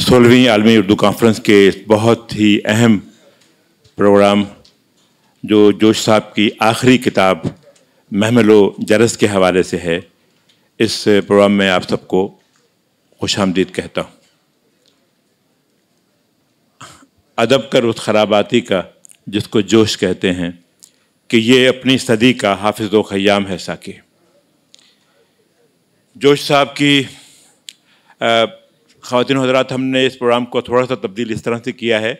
सोलहवीं आलमी उर्दू कॉन्फ्रेंस के बहुत ही अहम प्रोग्राम जो जोश साहब की आखिरी किताब महमलो जरस के हवाले से है इस प्रोग्राम में आप सबको खुश आमदीद कहता हूँ अदब कर उस खराबाती का जिसको जोश कहते हैं कि ये अपनी सदी का हाफिज़ ख़याम है साकी जोश साहब की आ, खातिन हजरात हमने इस प्रोग्राम को थोड़ा सा तब्दील इस तरह से किया है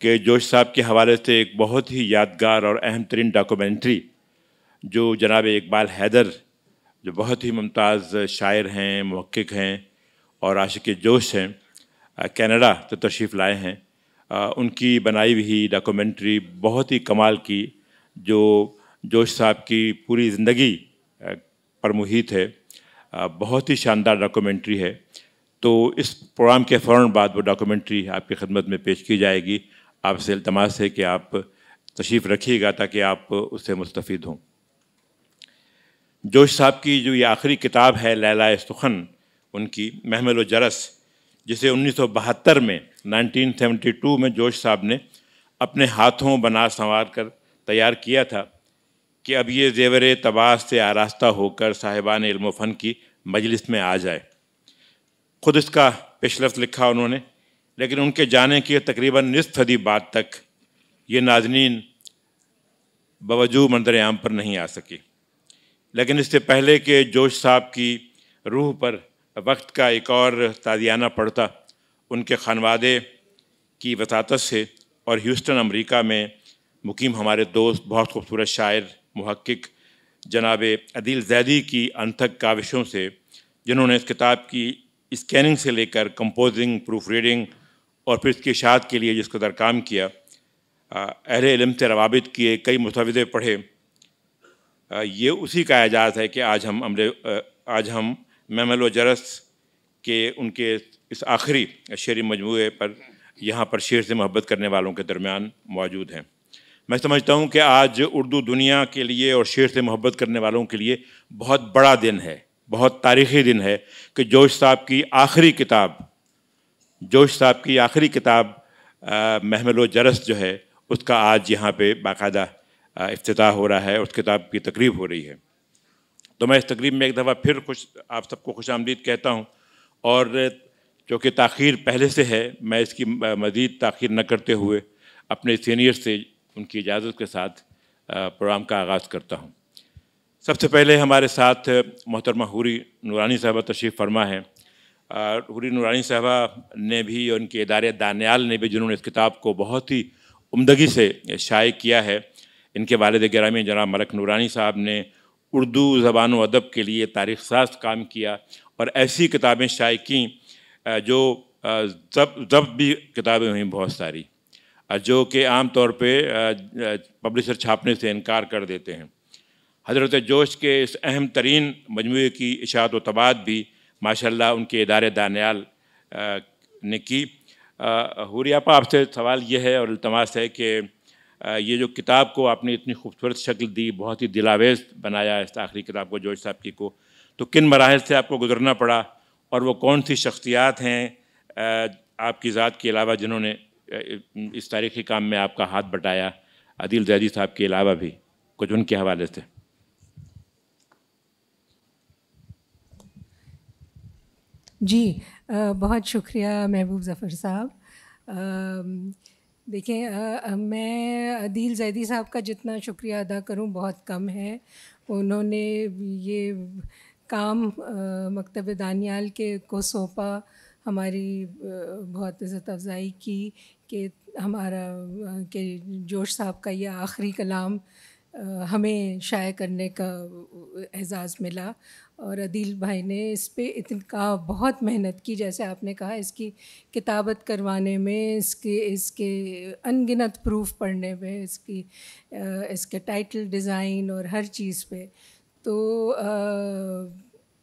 कि जोश साहब के हवाले से एक बहुत ही यादगार और अहम तरीन डॉक्यूमेंट्री जो जनाब इकबाल हैदर जो बहुत ही मुमताज़ शायर हैं महक़ हैं और आशिक जोश हैं कैनेडा से तो तशरीफ़ लाए हैं आ, उनकी बनाई हुई डॉक्यूमेंट्री बहुत ही कमाल की जो जोश साहब की पूरी ज़िंदगी पर मुहित है आ, बहुत ही शानदार डॉक्यूमेंट्री है तो इस प्रोग्राम के फ़ौर बाद वो डॉक्यूमेंट्री आपकी खदमत में पेश की जाएगी आपसे इल्तमास है कि आप तशीफ़ रखिएगा ताकि आप उससे मुस्तफ़ हों जोश साहब की जो ये आखिरी किताब है लैला सुखन उनकी महमल जरस जिसे 1972 में 1972 में जोश साहब ने अपने हाथों बना संवार कर तैयार किया था कि अब ये जेवर तबास से आरास्ता होकर साहिबान इल्म फ़न की मजलिस में आ जाए खुद इसका पेशलफ लिखा उन्होंने लेकिन उनके जाने की तकरीबन निस सदी बाद तक ये नाजनीन बवजू मंदिर आम पर नहीं आ सकी लेकिन इससे पहले के जोश साहब की रूह पर वक्त का एक और ताजियाना पड़ता उनके खानवादे की वसात से और ह्यूस्टन अमेरिका में मुकीम हमारे दोस्त बहुत खूबसूरत शायर महक्क जनाब अदील जैदी की अनथक काविशों से जिन्होंने इस किताब की स्कैनिंग से लेकर कंपोजिंग प्रूफ रीडिंग और फिर इसकी इशात के लिए जिसको दर काम किया अहल इलम से रवाबित किए कई मुसविदे पढ़े ये उसी का एजाज़ है कि आज हम अमले आज हम मेमल जरस के उनके इस आखिरी शेरी मजमू पर यहाँ पर शेर से मोहब्बत करने वालों के दरमियान मौजूद हैं मैं समझता हूँ कि आज उर्दू दुनिया के लिए और शेर से मोहब्बत करने वालों के लिए बहुत बड़ा दिन है बहुत तारीखी दिन है कि जोश साहब की आखिरी किताब जोश साहब की आखिरी किताब महमल जरस जो है उसका आज यहाँ पे बाकायदा अफ्ताह हो रहा है उस किताब की तकरीब हो रही है तो मैं इस तकरीब में एक दफ़ा फिर खुश आप सबको खुश आमदीद कहता हूँ और चूँकि तखीर पहले से है मैं इसकी मज़ीद तखीर न करते हुए अपने सीनियर से उनकी इजाज़त के साथ प्रोग्राम का आगाज़ करता हूँ सबसे पहले हमारे साथ मोहतरमा हुरी नूरानी साहबा तशरीफ़ फरमा है हुरी नूरानी साहबा ने भी और उनके इदारे दानियाल ने भी जिन्होंने इस किताब को बहुत ही उमदगी से शाये किया है इनके वालद ग्रामी जना मलक नूरानी साहब ने उर्दू ज़बान व अदब के लिए तारीख साज काम किया और ऐसी किताबें शाये कं जो जब जब भी किताबें हुई बहुत सारी जो कि आम तौर पर पब्लिशर छापने से इनकार कर देते हैं हज़रत जोश के इस अहम तरीन मजमू की इशात तबाद भी माशा उनके इदारे दानियाल ने की हुरियापा आपसे सवाल यह है और अल्तमास है कि ये जो किताब को आपने इतनी खूबसूरत शक्ल दी बहुत ही दिलावेज बनाया इस आखिरी किताब को जोश साहब की को तो किन मराहल से आपको गुजरना पड़ा और वो कौन सी शख्सियात हैं आपकी ज़ात के अलावा जिन्होंने इस तारीख़ी काम में आपका हाथ बटाया आदिल जैदी साहब के अलावा भी कुछ उनके हवाले से जी बहुत शुक्रिया महबूब ज़फ़र साहब देखें मैं अदील जैदी साहब का जितना शुक्रिया अदा करूं बहुत कम है उन्होंने ये काम मकतब दानियाल के को सौंपा हमारी बहुत इज़्ज़त अफजाई की कि हमारा के जोश साहब का ये आखिरी कलाम हमें शाये करने का एजाज़ मिला और अदील भाई ने इस पर इतना बहुत मेहनत की जैसे आपने कहा इसकी किताबत करवाने में इसके इसके अनगिनत प्रूफ पढ़ने में इसकी इसके टाइटल डिज़ाइन और हर चीज़ पे तो आ,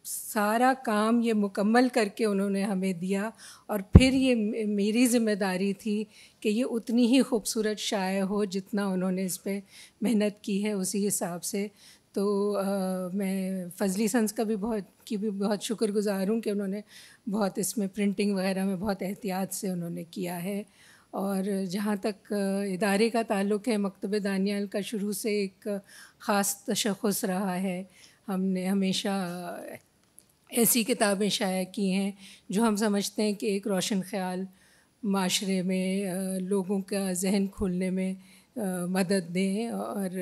सारा काम ये मुकम्मल करके उन्होंने हमें दिया और फिर ये मेरी ज़िम्मेदारी थी कि ये उतनी ही खूबसूरत शाये हो जितना उन्होंने इस पर मेहनत की है उसी हिसाब से तो आ, मैं फजली सन्स का भी बहुत की भी बहुत शुक्रगुजार हूँ कि उन्होंने बहुत इसमें प्रिंटिंग वगैरह में बहुत एहतियात से उन्होंने किया है और जहाँ तक इदारे का ताल्लुक़ है मकतब दानियाल का शुरू से एक ख़ास तशखस रहा है हमने हमेशा ऐसी किताबें शाया की हैं जो हम समझते हैं कि एक रोशन ख्याल माशरे में लोगों का जहन खोलने में मदद दें और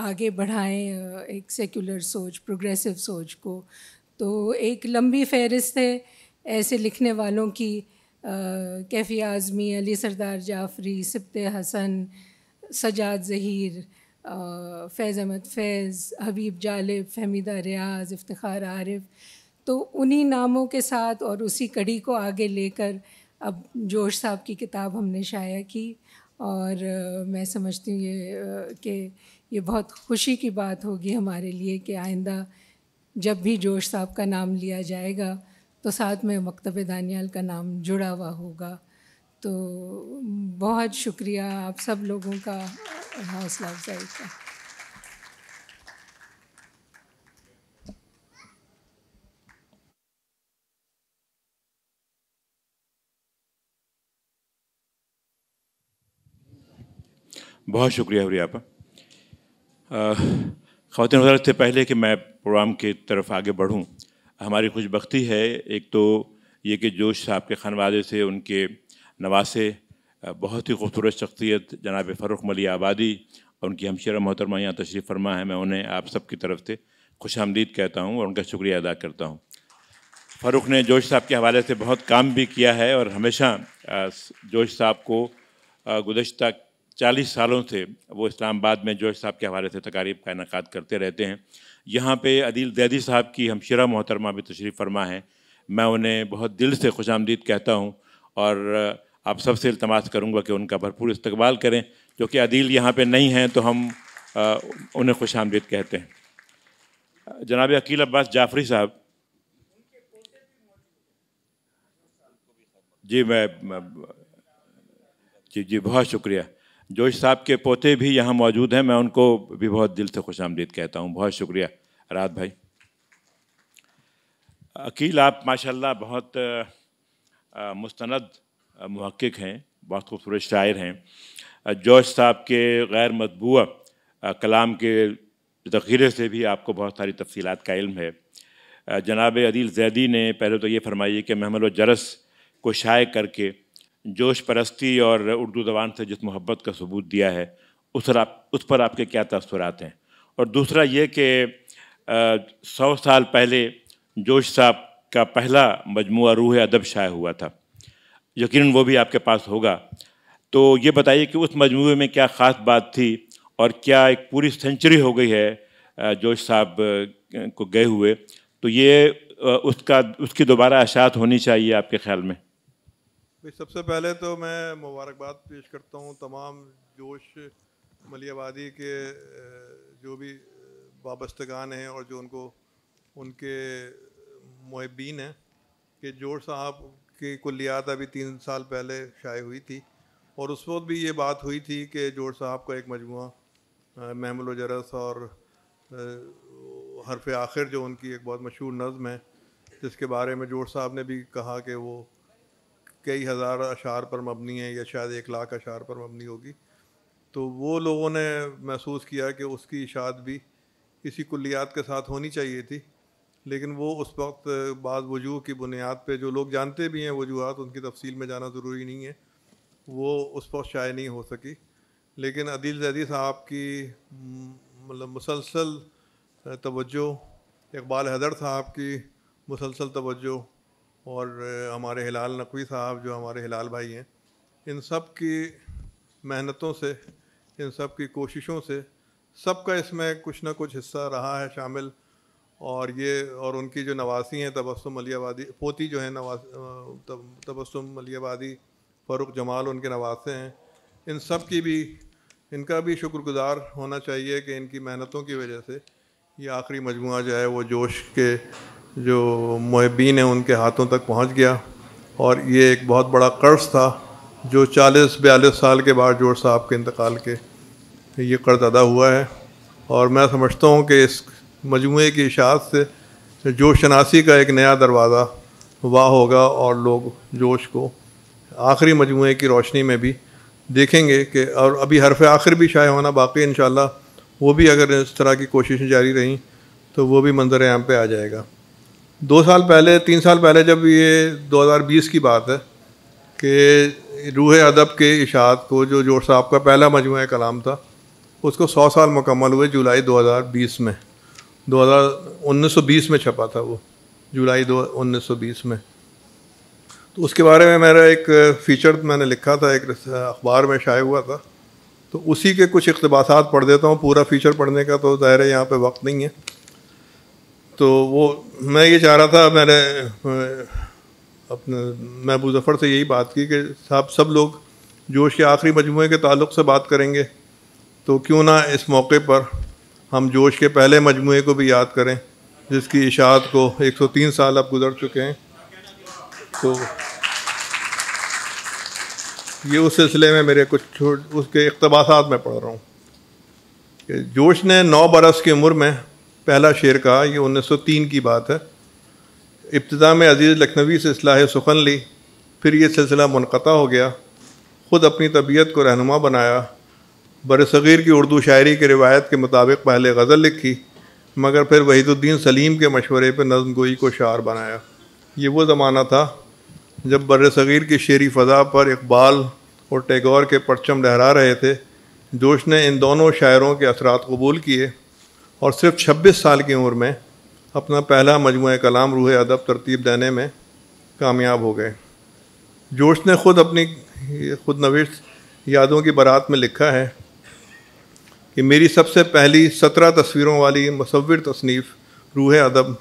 आगे बढ़ाएं एक सेक्युलर सोच प्रोग्रेसिव सोच को तो एक लंबी फहरिस्त है ऐसे लिखने वालों की कैफ़ी आज़मी अली सरदार जाफरी सिप्त हसन सजाद ज़हीर फैज़ अहमद फैज़ हबीब जालिब फहमीदा रियाज इफ्तार आरिफ तो उन्हीं नामों के साथ और उसी कड़ी को आगे लेकर अब जोश साहब की किताब हमने शाया की और मैं समझती हूँ ये कि ये बहुत खुशी की बात होगी हमारे लिए कि आइंदा जब भी जोश साहब का नाम लिया जाएगा तो साथ में मकतब दानियाल का नाम जुड़ा हुआ होगा तो बहुत शुक्रिया आप सब लोगों का हौसला अफजाई का बहुत शुक्रिया हुरियापा खातन हजरत से पहले कि मैं प्रोग्राम की तरफ आगे बढ़ूँ हमारी खुशबख्ती है एक तो ये कि जोश साहब के खानवादे से उनके नवासे बहुत ही खूबसूरत शख्सियत जनाब फरुख मली आबादी और उनकी हमशर मोहतरमा यहाँ तशरीफ़ फरमा है मैं उन्हें आप सब की तरफ से खुश आमदीद कहता हूँ और उनका शुक्रिया अदा करता हूँ फरुख ने जोश साहब के हवाले से बहुत काम भी किया है और हमेशा जोश साहब को गुजशत चालीस सालों से वो इस्लामाबाद में जोश साहब के हवाले से तकारीब का इनका करते रहते हैं यहाँ पे अदील दैदी साहब की शरा मोहतरमा भी तशरीफ़ फरमा है मैं उन्हें बहुत दिल से खुश आमदीद कहता हूँ और आप सबसे इल्तमास करूँगा कि उनका भरपूर इस्तकबाल करें क्योंकि अदील यहाँ पर नहीं हैं तो हम आ, उन्हें खुश आमदीद कहते हैं जनाब अकील अब्बास जाफरी साहब जी मैं जी जी बहुत शुक्रिया जोश साहब के पोते भी यहाँ मौजूद हैं मैं उनको भी बहुत दिल से खुश आमदीद कहता हूँ बहुत शुक्रिया रात भाई अकील आप माशाल्लाह बहुत मुस्तनद महक्क हैं बहुत खूबसूरत शायर हैं जोश साहब के गैर मतबू कलाम के ज़ख़ीरे से भी आपको बहुत सारी तफसीत का इल्म है जनाब अदील जैदी ने पहले तो ये फरमाइए कि महमल जरस को शाये करके जोश परस्ती और उर्दू ज़बान से जिस मोहब्बत का सबूत दिया है उस पर आप उस पर आपके क्या तसरात हैं और दूसरा ये कि सौ साल पहले जोश साहब का पहला मजमू रूह अदब शाये हुआ था यकीन वो भी आपके पास होगा तो ये बताइए कि उस मजमू में क्या ख़ास बात थी और क्या एक पूरी सेंचुरी हो गई है जोश साहब को गए हुए तो ये उसका उसकी दोबारा अशात होनी चाहिए आपके ख्याल में भाई सबसे पहले तो मैं मुबारकबाद पेश करता हूँ तमाम जोश मलियाबादी के जो भी वाबस्तगान हैं और जो उनको उनके महबीन हैं कि जोश साहब की कुलियात अभी तीन साल पहले शाये हुई थी और उस वक्त भी ये बात हुई थी कि जोश साहब का एक मजमू महमुल जरस और हरफ आखिर जो उनकी एक बहुत मशहूर नज़म है जिसके बारे में जोश साहब ने भी कहा कि वो कई हज़ार अशार पर मबनी है या शायद एक लाख अशार पर मबनी होगी तो वो लोगों ने महसूस किया कि उसकी इशात भी इसी कुलियात के साथ होनी चाहिए थी लेकिन वो उस वक्त बाद वजूह की बुनियाद पे जो लोग जानते भी हैं वजूहत उनकी तफसील में जाना ज़रूरी नहीं है वो उस वक्त शाये नहीं हो सकी लेकिन अदील जैदी साहब की मतलब मुसलसल तवज्जो इकबाल हैदर साहब की मुसलसल तवज्जो और हमारे हिलाल नकवी साहब जो हमारे हिलाल भाई हैं इन सब की मेहनतों से इन सब की कोशिशों से सबका इसमें कुछ ना कुछ हिस्सा रहा है शामिल और ये और उनकी जो नवासी हैं तबस्म अलियाबादी पोती जो है नवास तब, तबस्म अलियाबादी फ़ारुक जमाल उनके नवासे हैं इन सब की भी इनका भी शुक्रगुज़ार होना चाहिए कि इनकी मेहनतों की वजह से ये आखिरी मजमू जो है वो जोश के जो महबीन है उनके हाथों तक पहुंच गया और ये एक बहुत बड़ा कर्ज़ था जो 40 बयालीस साल के बाद जोर साहब के इंतकाल के ये कर्ज अदा हुआ है और मैं समझता हूँ कि इस मजमू की इशात से जोश शनासी का एक नया दरवाज़ा वाह होगा और लोग जोश को आखिरी मजमू की रोशनी में भी देखेंगे कि और अभी हरफ आखिर भी शाये होना बाकी इन वो भी अगर इस तरह की कोशिशें जारी रहीं तो वो भी मंजर आम पर आ जाएगा दो साल पहले तीन साल पहले जब ये 2020 की बात है कि रूह अदब के इशात को जो जोर साहब का पहला मजमू कलाम था उसको सौ साल मुकम्मल हुए जुलाई 2020 में 2019-20 में छपा था वो जुलाई दो 1920 में तो उसके बारे में मेरा एक फ़ीचर मैंने लिखा था एक अखबार में शाये हुआ था तो उसी के कुछ इकतबास पढ़ देता हूँ पूरा फ़ीचर पढ़ने का तो ज़ाहिर है यहाँ पर वक्त नहीं है तो वो मैं ये चाह रहा था मैंने अपने महबूब जफ़र से यही बात की कि साहब सब लोग जोश के आखिरी मजमू के ताल्लुक से बात करेंगे तो क्यों ना इस मौके पर हम जोश के पहले मजमू को भी याद करें जिसकी इशात को 103 साल अब गुजर चुके हैं तो ये उस सिलसिले में मेरे कुछ उसके इकतबास में पढ़ रहा हूँ जोश ने नौ बरस की उम्र में पहला शेर कहा ये 1903 की बात है इब्तदा में अजीज़ लखनवी से असलाह सुखन ली फिर ये सिलसिला मुनक़ा हो गया ख़ुद अपनी तबीयत को रहनुमा बनाया बर सग़ीर की उर्दू शायरी के रिवायत के मुताबिक पहले गज़ल लिखी मगर फिर वहीदुद्दीन सलीम के मशवरे पर नज़म गोई को शार बनाया ये वो ज़माना था जब बर सग़ीर की शेरी फ़ा पर इकबाल और टैगोर के परचम लहरा रहे थे जोश ने इन दोनों शायरों के असरात कबूल किए और सिर्फ 26 साल की उम्र में अपना पहला मजमू कलाम रूह अदब तरतीब देने में कामयाब हो गए जोश ने खुद अपनी खुद नविश यादों की बारात में लिखा है कि मेरी सबसे पहली सत्रह तस्वीरों वाली मसविर तसनीफ़ रूह अदब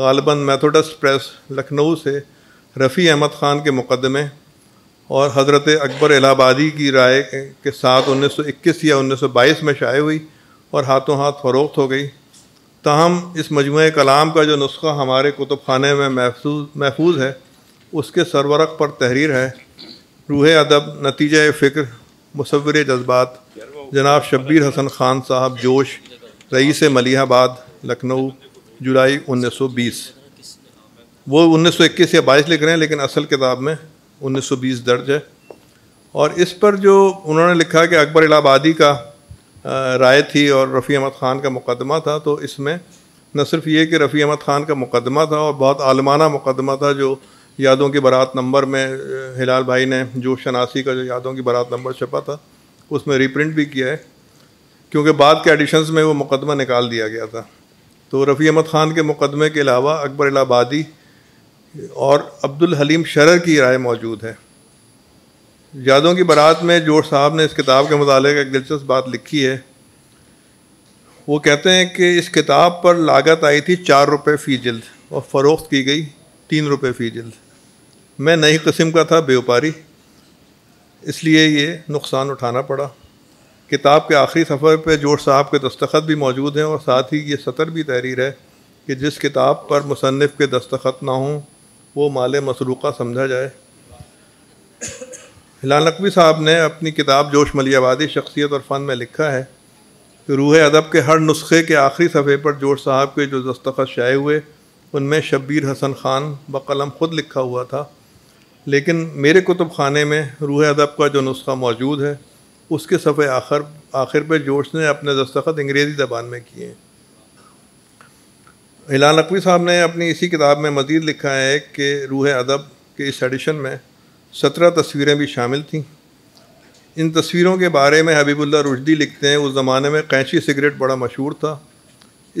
गालबन मैथोडस प्रेस लखनऊ से रफ़ी अहमद ख़ान के मुकदमे और हज़रत अकबर इलाहाबादी की राय के साथ 1921 या 1922 में शाये हुई और हाथों हाथ फरोख्त हो गई तहम इस मजमू कलाम का जो नुस्खा हमारे कुतुब खाने में महफूज महफूज है उसके सरवरक पर तहरीर है रूह अदब नतीज फ़िक्र मुसवर जज्बात जनाब शब्बीर हसन ख़ान साहब जोश रईस मलिहाबाद लखनऊ जुलाई 1920 वो 1921 या 22 लिख रहे हैं लेकिन असल किताब में 1920 दर्ज है और इस पर जो उन्होंने लिखा कि अकबर इलाहाबादी का राय थी और रफ़ी अहमद ख़ान का मुकदमा था तो इसमें न सिर्फ ये कि रफ़ी अहमद ख़ान का मुकदमा था और बहुत आलमाना मुकदमा था जो यादों की बारात नंबर में हिलाल भाई ने जो शनासी का जो यादों की बारात नंबर छपा था उसमें रिप्रिंट भी किया है क्योंकि बाद के एडिशंस में वो मुकदमा निकाल दिया गया था तो रफ़ी अहमद ख़ान के मुकदमे के अलावा अकबर इलाबादी और अब्दुल हलीम शरर की राय मौजूद है यादों की बारात में जोर साहब ने इस किताब के मुतालिक एक दिलचस्प बात लिखी है वो कहते हैं कि इस किताब पर लागत आई थी चार रुपये फ़ी जल्द और फ़रोख्त की गई तीन रुपये फ़ी जल्द मैं नई कस्म का था बेवपारी इसलिए ये नुकसान उठाना पड़ा किताब के आखिरी सफ़र पर जोर साहब के दस्तखत भी मौजूद हैं और साथ ही ये सतर भी तहरीर है कि जिस किताब पर मुसनफ़ के दस्तखत ना हों वो माल मसरूक़ा समझा जाए हिलाल नकवी साहब ने अपनी किताब जोश मलियाबादी शख्सियत और फ़न में लिखा है कि रूह अदब के हर नुस्खे के आखिरी सफ़े पर जोश साहब के जो दस्तखत शाये हुए उनमें शब्बीर हसन ख़ान बकलम ख़ुद लिखा हुआ था लेकिन मेरे कुतुब खाने में रूह अदब का जो नुस्खा मौजूद है उसके सफ़े आखिर आखिर पर जोश ने अपने दस्तखत अंग्रेज़ी ज़बान में किए हैं हिलाल नकवी साहब ने अपनी इसी किताब में मज़ीद लिखा है कि रूह अदब के इस एडिशन में सत्रह तस्वीरें भी शामिल थीं इन तस्वीरों के बारे में हबीबुल्ला रुशदी लिखते हैं उस ज़माने में कैंची सिगरेट बड़ा मशहूर था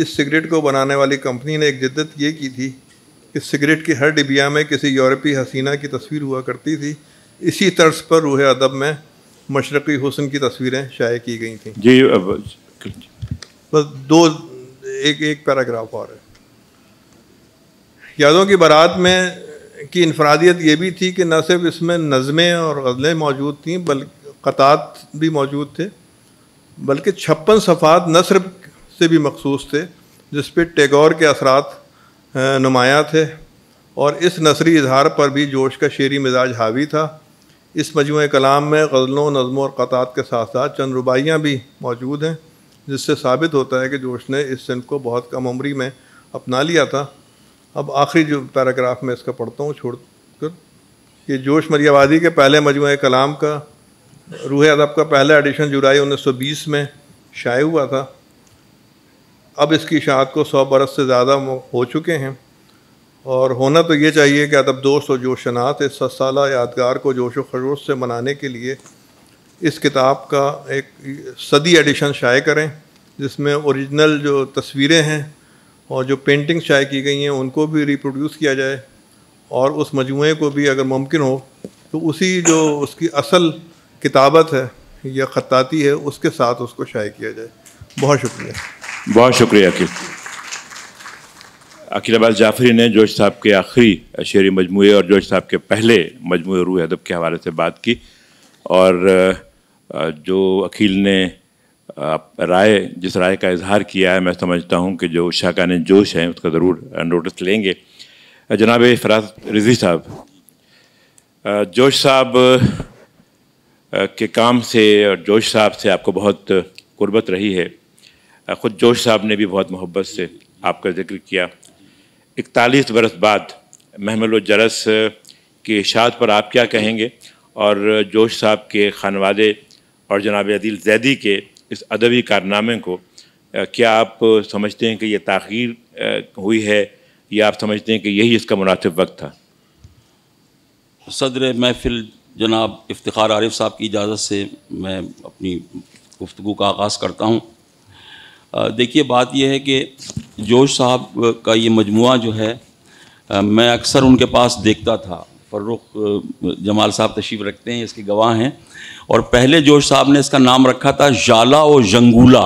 इस सिगरेट को बनाने वाली कंपनी ने एक जिद्दत ये की थी कि सिगरेट की हर डिबिया में किसी यूरोपी हसीना की तस्वीर हुआ करती थी इसी तर्ज पर रूह अदब में मशरक़ी हुसन की तस्वीरें शाये की गई थी जी बस दो एक एक पैराग्राफ और है यादों की बारात में की इनफरादियत ये भी थी कि न सिर्फ इसमें नज़में और गज़लें मौजूद थीं बल्कि कतात भी मौजूद थे बल्कि छप्पन सफ़ात नसर से भी मखसूस थे जिस पर टैगोर के असरात नुमायाँ थे और इस नसरी इजहार पर भी जोश का शेरी मिजाज हावी था इस मजमू कलाम में गज़लों नज़मों और कतात के साथ साथ चंद रुबाइयाँ भी मौजूद हैं जिससे साबित होता है कि जोश ने इस सिंध को बहुत कम उम्री में अपना लिया था अब आखिरी जो पैराग्राफ में इसका पढ़ता हूँ छोड़ कर ये जोश मरियाबादी के पहले मजमू कलाम का रूह अदब का पहला एडिशन जुलाई 1920 में शाये हुआ था अब इसकी शाद को सौ बरस से ज़्यादा हो चुके हैं और होना तो ये चाहिए कि अदब दोस्त और जोशनात इस साल यादगार को जोश व खरोश से मनाने के लिए इस किताब का एक सदी एडिशन शाये करें जिसमें ओरिजिनल जो तस्वीरें हैं और जो पेंटिंग्स शाये की गई हैं उनको भी रिप्रोड्यूस किया जाए और उस मजमू को भी अगर मुमकिन हो तो उसी जो उसकी असल किताबत है या ख़ताती है उसके साथ उसको शाये किया जाए बहुत शुक्रिया बहुत शुक्रिया अकील अकील अब्बास जाफरी ने जोश साहब के आखिरी शेरी मजमू और जोश साहब के पहले मजमू रूह अदब के हवाले से बात की और जो अकील ने राय जिस राय का इजहार किया है मैं समझता हूँ कि जो शाकान जोश हैं उसका ज़रूर नोटिस लेंगे जनाब फराज रजी साहब जोश साहब के काम से और जोश साहब से आपको बहुत गुर्बत रही है ख़ुद जोश साहब ने भी बहुत मोहब्बत से आपका जिक्र किया इकतालीस बरस बाद महमल जरस की इशात पर आप क्या कहेंगे और जोश साहब के खानवादे और जनाब अदील जैदी के इस अदबी कारनामे को क्या आप समझते हैं कि यह तखीर हुई है या आप समझते हैं कि यही इसका मुनासिब वक्त था सदर महफिल जनाब इफ्तार आरिफ साहब की इजाज़त से मैं अपनी गुफ्तु का आगाज़ करता हूँ देखिए बात यह है कि जोश साहब का ये मजमु जो है मैं अक्सर उनके पास देखता था फ़र्रुख जमाल साहब तशीफ रखते हैं इसके गवाह हैं और पहले जोश साहब ने इसका नाम रखा था जाला और जंगूला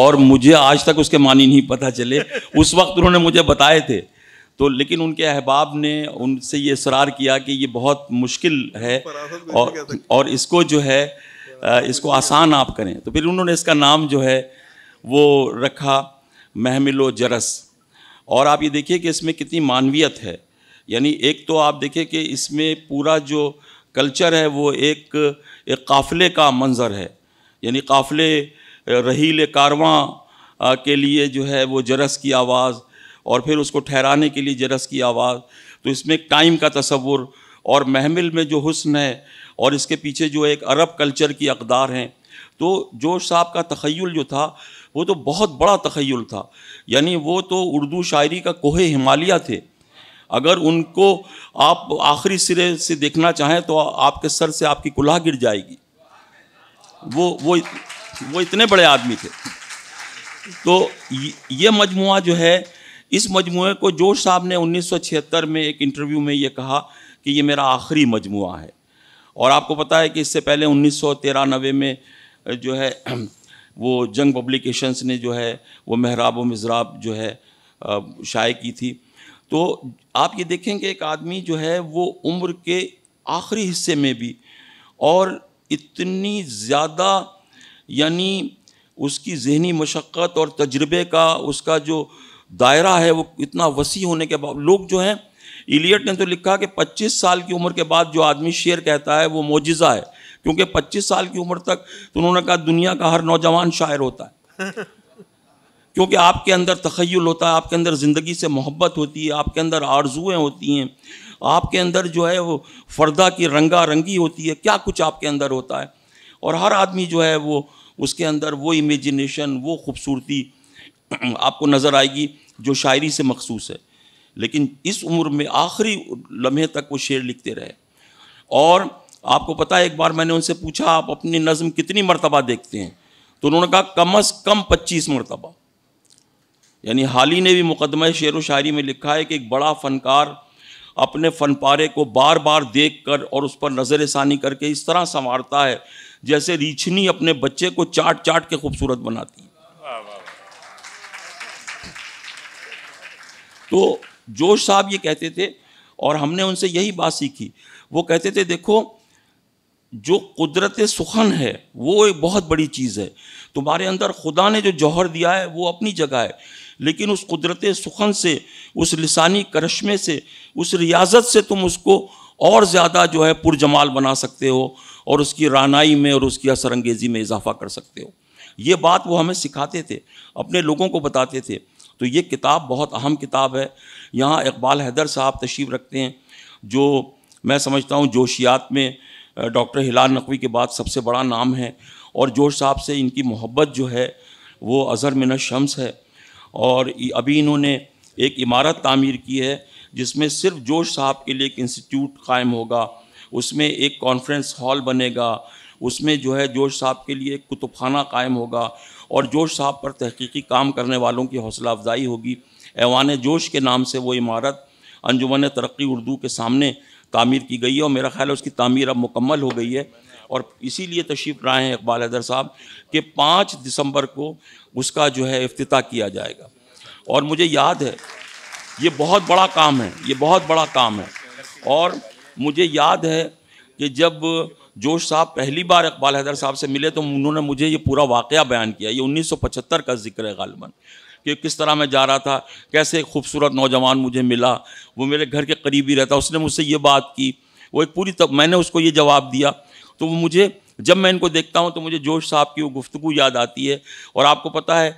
और मुझे आज तक उसके मानी नहीं पता चले उस वक्त उन्होंने मुझे बताए थे तो लेकिन उनके अहबाब ने उनसे ये इसरार किया कि ये बहुत मुश्किल है और और इसको जो है इसको आसान आप करें तो फिर उन्होंने इसका नाम जो है वो रखा महमिलो जरस और आप ये देखिए कि इसमें कितनी मानवियत है यानी एक तो आप देखें कि इसमें पूरा जो कल्चर है वो एक एक काफ़िले का मंज़र है यानी काफ़िले रहील कारवां के लिए जो है वो जरस की आवाज़ और फिर उसको ठहराने के लिए जरस की आवाज़ तो इसमें टाइम का तस्वुर और महमिल में जो हुस्न है और इसके पीछे जो एक अरब कल्चर की अकदार हैं तो जोश साहब का तखयल जो था वो तो बहुत बड़ा तखयल था यानी वो तो उर्दू शायरी का कोहे हिमालिया थे अगर उनको आप आखिरी सिरे से देखना चाहें तो आपके सर से आपकी कुल्हा गिर जाएगी वो वो वो इतने बड़े आदमी थे तो ये मजमु जो है इस मजमु को जोश साहब ने 1976 में एक इंटरव्यू में ये कहा कि ये मेरा आखिरी मजमु है और आपको पता है कि इससे पहले उन्नीस सौ में जो है वो जंग पब्लिकेशंस ने जो है वो महराब व मज़राब जो है शाये की थी तो आप ये देखें कि एक आदमी जो है वो उम्र के आखिरी हिस्से में भी और इतनी ज़्यादा यानी उसकी जहनी मशक्क़त और तजर्बे का उसका जो दायरा है वो इतना वसी होने के बाद लोग जो हैं इलियट ने तो लिखा कि 25 साल की उम्र के बाद जो आदमी शेर कहता है वो मोजिज़ा है क्योंकि 25 साल की उम्र तक तो उन्होंने कहा दुनिया का हर नौजवान शायर होता है क्योंकि आपके अंदर तखयल होता है आपके अंदर ज़िंदगी से मोहब्बत होती है आपके अंदर आरजुएँ होती हैं आपके अंदर जो है वो फर्दा की रंगा रंगी होती है क्या कुछ आपके अंदर होता है और हर आदमी जो है वो उसके अंदर वो इमेजिनेशन वो खूबसूरती आपको नज़र आएगी जो शायरी से मखसूस है लेकिन इस उम्र में आखिरी लम्हे तक वो शेर लिखते रहे और आपको पता है एक बार मैंने उनसे पूछा आप अपनी नज़म कितनी मरतबा देखते हैं तो उन्होंने कहा कम अज़ कम पच्चीस मरतबा यानी हाल ही ने भी मुकदमा शेर व शायरी में लिखा है कि एक बड़ा फ़नकार अपने फन पारे को बार बार देख कर और उस पर नज़र षानी करके इस तरह संवारता है जैसे रीछनी अपने बच्चे को चाट चाट के खूबसूरत बनाती है तो जोश साहब ये कहते थे और हमने उनसे यही बात सीखी वो कहते थे देखो जो कुदरत सुखन है वो एक बहुत बड़ी चीज़ है तुम्हारे अंदर खुदा ने जो जौहर दिया है वो अपनी जगह है लेकिन उस कुदरत सुखन से उस लसानी करश्मे से उस रियाजत से तुम उसको और ज़्यादा जो है पुरजमाल बना सकते हो और उसकी रानाई में और उसकी असरंगेज़ी में इजाफा कर सकते हो ये बात वो हमें सिखाते थे अपने लोगों को बताते थे तो ये किताब बहुत अहम किताब है यहाँ इकबाल हैदर साहब तशरीफ़ रखते हैं जो मैं समझता हूँ जोशियात में डॉक्टर हिलाल नकवी के बाद सबसे बड़ा नाम है और जोश साहब से इनकी मोहब्बत जो है वो अज़र मिन शम्स है और अभी इन्होंने एक इमारत तामीर की है जिसमें सिर्फ जोश साहब के लिए एक इंस्टीट्यूट कायम होगा उसमें एक कॉन्फ्रेंस हॉल बनेगा उसमें जो है जोश साहब के लिए एक कुतुब खाना कायम होगा और जोश साहब पर तहकीकी काम करने वालों की हौसला अफजाई होगी ऐवान जोश के नाम से वो इमारत अंजुमन तरक्की उर्दू के सामने तामीर की गई है और मेरा ख्याल है उसकी तामीर अब मुकम्मल हो गई है और इसीलिए तशरीफ़ लाए हैं इकबाल हैदर साहब कि पाँच दिसंबर को उसका जो है अफ्त किया जाएगा और मुझे याद है ये बहुत बड़ा काम है ये बहुत बड़ा काम है और मुझे याद है कि जब जोश साहब पहली बार इकबाल हैदर साहब से मिले तो उन्होंने मुझे ये पूरा वाक़ बयान किया ये 1975 का जिक्र है गालबन कि किस तरह मैं जा रहा था कैसे एक खूबसूरत नौजवान मुझे मिला वो मेरे घर के करीब ही रहता उसने मुझसे ये बात की वो एक पूरी तब मैंने उसको ये जवाब दिया तो वो मुझे जब मैं इनको देखता हूँ तो मुझे जोश साहब की वो गुफ्तु याद आती है और आपको पता है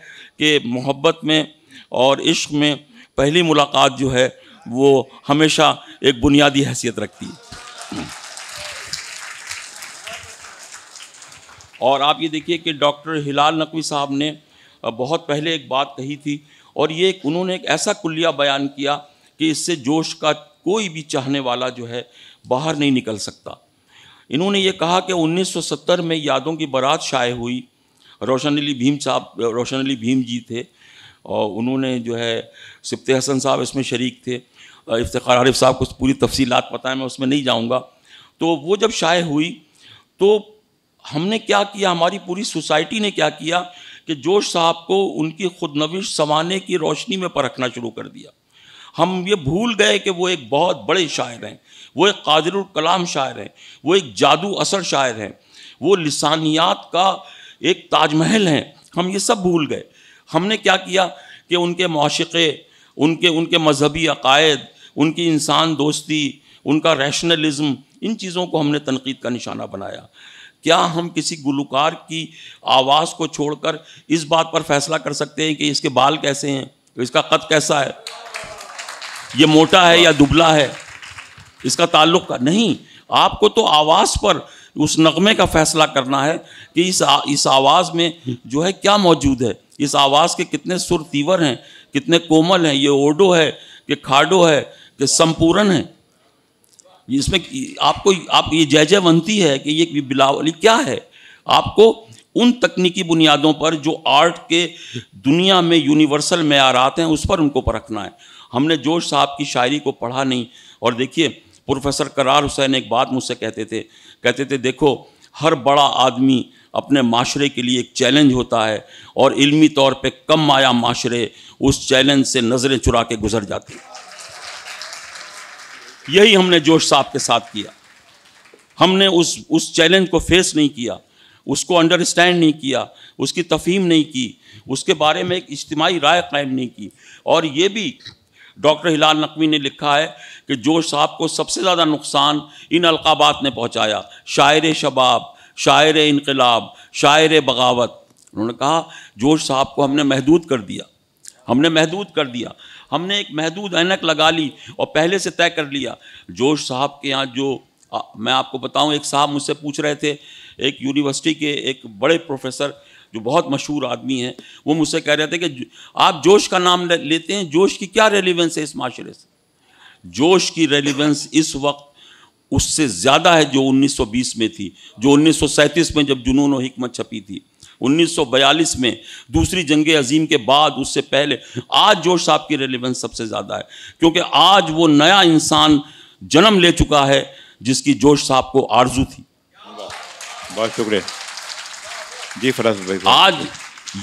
कि मोहब्बत में और इश्क में पहली मुलाकात जो है वो हमेशा एक बुनियादी हैसियत रखती है और आप ये देखिए कि डॉक्टर हिलाल नकवी साहब ने बहुत पहले एक बात कही थी और ये उन्होंने एक ऐसा कुल्लिया बयान किया कि इससे जोश का कोई भी चाहने वाला जो है बाहर नहीं निकल सकता इन्होंने ये कहा कि 1970 में यादों की बारात शाये हुई रोशन अली भीम साहब रोशन अली भीम जी थे और उन्होंने जो है सिप्त हसन साहब इसमें शरीक थे इफ्तार आरिफ साहब को पूरी तफसीलात पता है मैं उसमें नहीं जाऊँगा तो वो जब शाये हुई तो हमने क्या किया हमारी पूरी सोसाइटी ने क्या किया कि जोश साहब को उनकी खुदनविश सवाने की रोशनी में परखना शुरू कर दिया हम ये भूल गए कि वो एक बहुत बड़े शायर हैं वो एक कादिर कलाम शायर हैं वो एक जादू असर शायर हैं वो लसानियात का एक ताजमहल हैं हम ये सब भूल गए हमने क्या किया कि उनके मौशे उनके उनके मजहबी अकायद उनकी इंसान दोस्ती उनका रैशनलिज़म इन चीज़ों को हमने तनकीद का निशाना बनाया क्या हम किसी गुलकार की आवाज़ को छोड़कर इस बात पर फैसला कर सकते हैं कि इसके बाल कैसे हैं तो इसका कद कैसा है ये मोटा है या दुबला है इसका ताल्लुक नहीं आपको तो आवाज़ पर उस नगमे का फैसला करना है कि इस आ, इस आवाज़ में जो है क्या मौजूद है इस आवाज़ के कितने सुर तीवर हैं कितने कोमल हैं ये ओडो है कि खाडो है कि संपूर्ण है इसमें आपको आप ये जय बनती है कि ये बिलावली क्या है आपको उन तकनीकी बुनियादों पर जो आर्ट के दुनिया में यूनिवर्सल मैारात हैं उस पर उनको परखना है हमने जोश साहब की शायरी को पढ़ा नहीं और देखिए प्रोफेसर करार हुसैन एक बात मुझसे कहते थे कहते थे देखो हर बड़ा आदमी अपने माशरे के लिए एक चैलेंज होता है और इल्मी तौर पे कम आया माशरे उस चैलेंज से नज़रें चुरा के गुजर जाती यही हमने जोश साहब के साथ किया हमने उस उस चैलेंज को फेस नहीं किया उसको अंडरस्टैंड नहीं किया उसकी तफहीम नहीं की उसके बारे में एक इज्तमाही राय कायम नहीं की और ये भी डॉक्टर हिलाल नकवी ने लिखा है कि जो साहब को सबसे ज़्यादा नुकसान इन अलकाबात ने पहुँचाया शायर शबाब शायर इनकलाब शायर बगावत उन्होंने कहा जोश साहब को हमने महदूद कर दिया हमने महदूद कर दिया हमने एक महदूद ऐनक लगा ली और पहले से तय कर लिया जोश साहब के यहाँ जो आ, मैं आपको बताऊँ एक साहब मुझसे पूछ रहे थे एक यूनिवर्सिटी के एक बड़े प्रोफेसर जो बहुत मशहूर आदमी हैं वो मुझसे कह रहे थे कि आप जोश का नाम लेते हैं जोश की क्या रेलिवेंस है इस माशरे से जोश की रेलिवेंस इस वक्त उससे ज़्यादा है जो 1920 में थी जो 1937 में जब जुनून हमत छपी थी 1942 में दूसरी जंग अजीम के बाद उससे पहले आज जोश साहब की रेलिवेंस सबसे ज़्यादा है क्योंकि आज वो नया इंसान जन्म ले चुका है जिसकी जोश साहब को आरजू थी बहुत शुक्रिया जी फराज भाई आज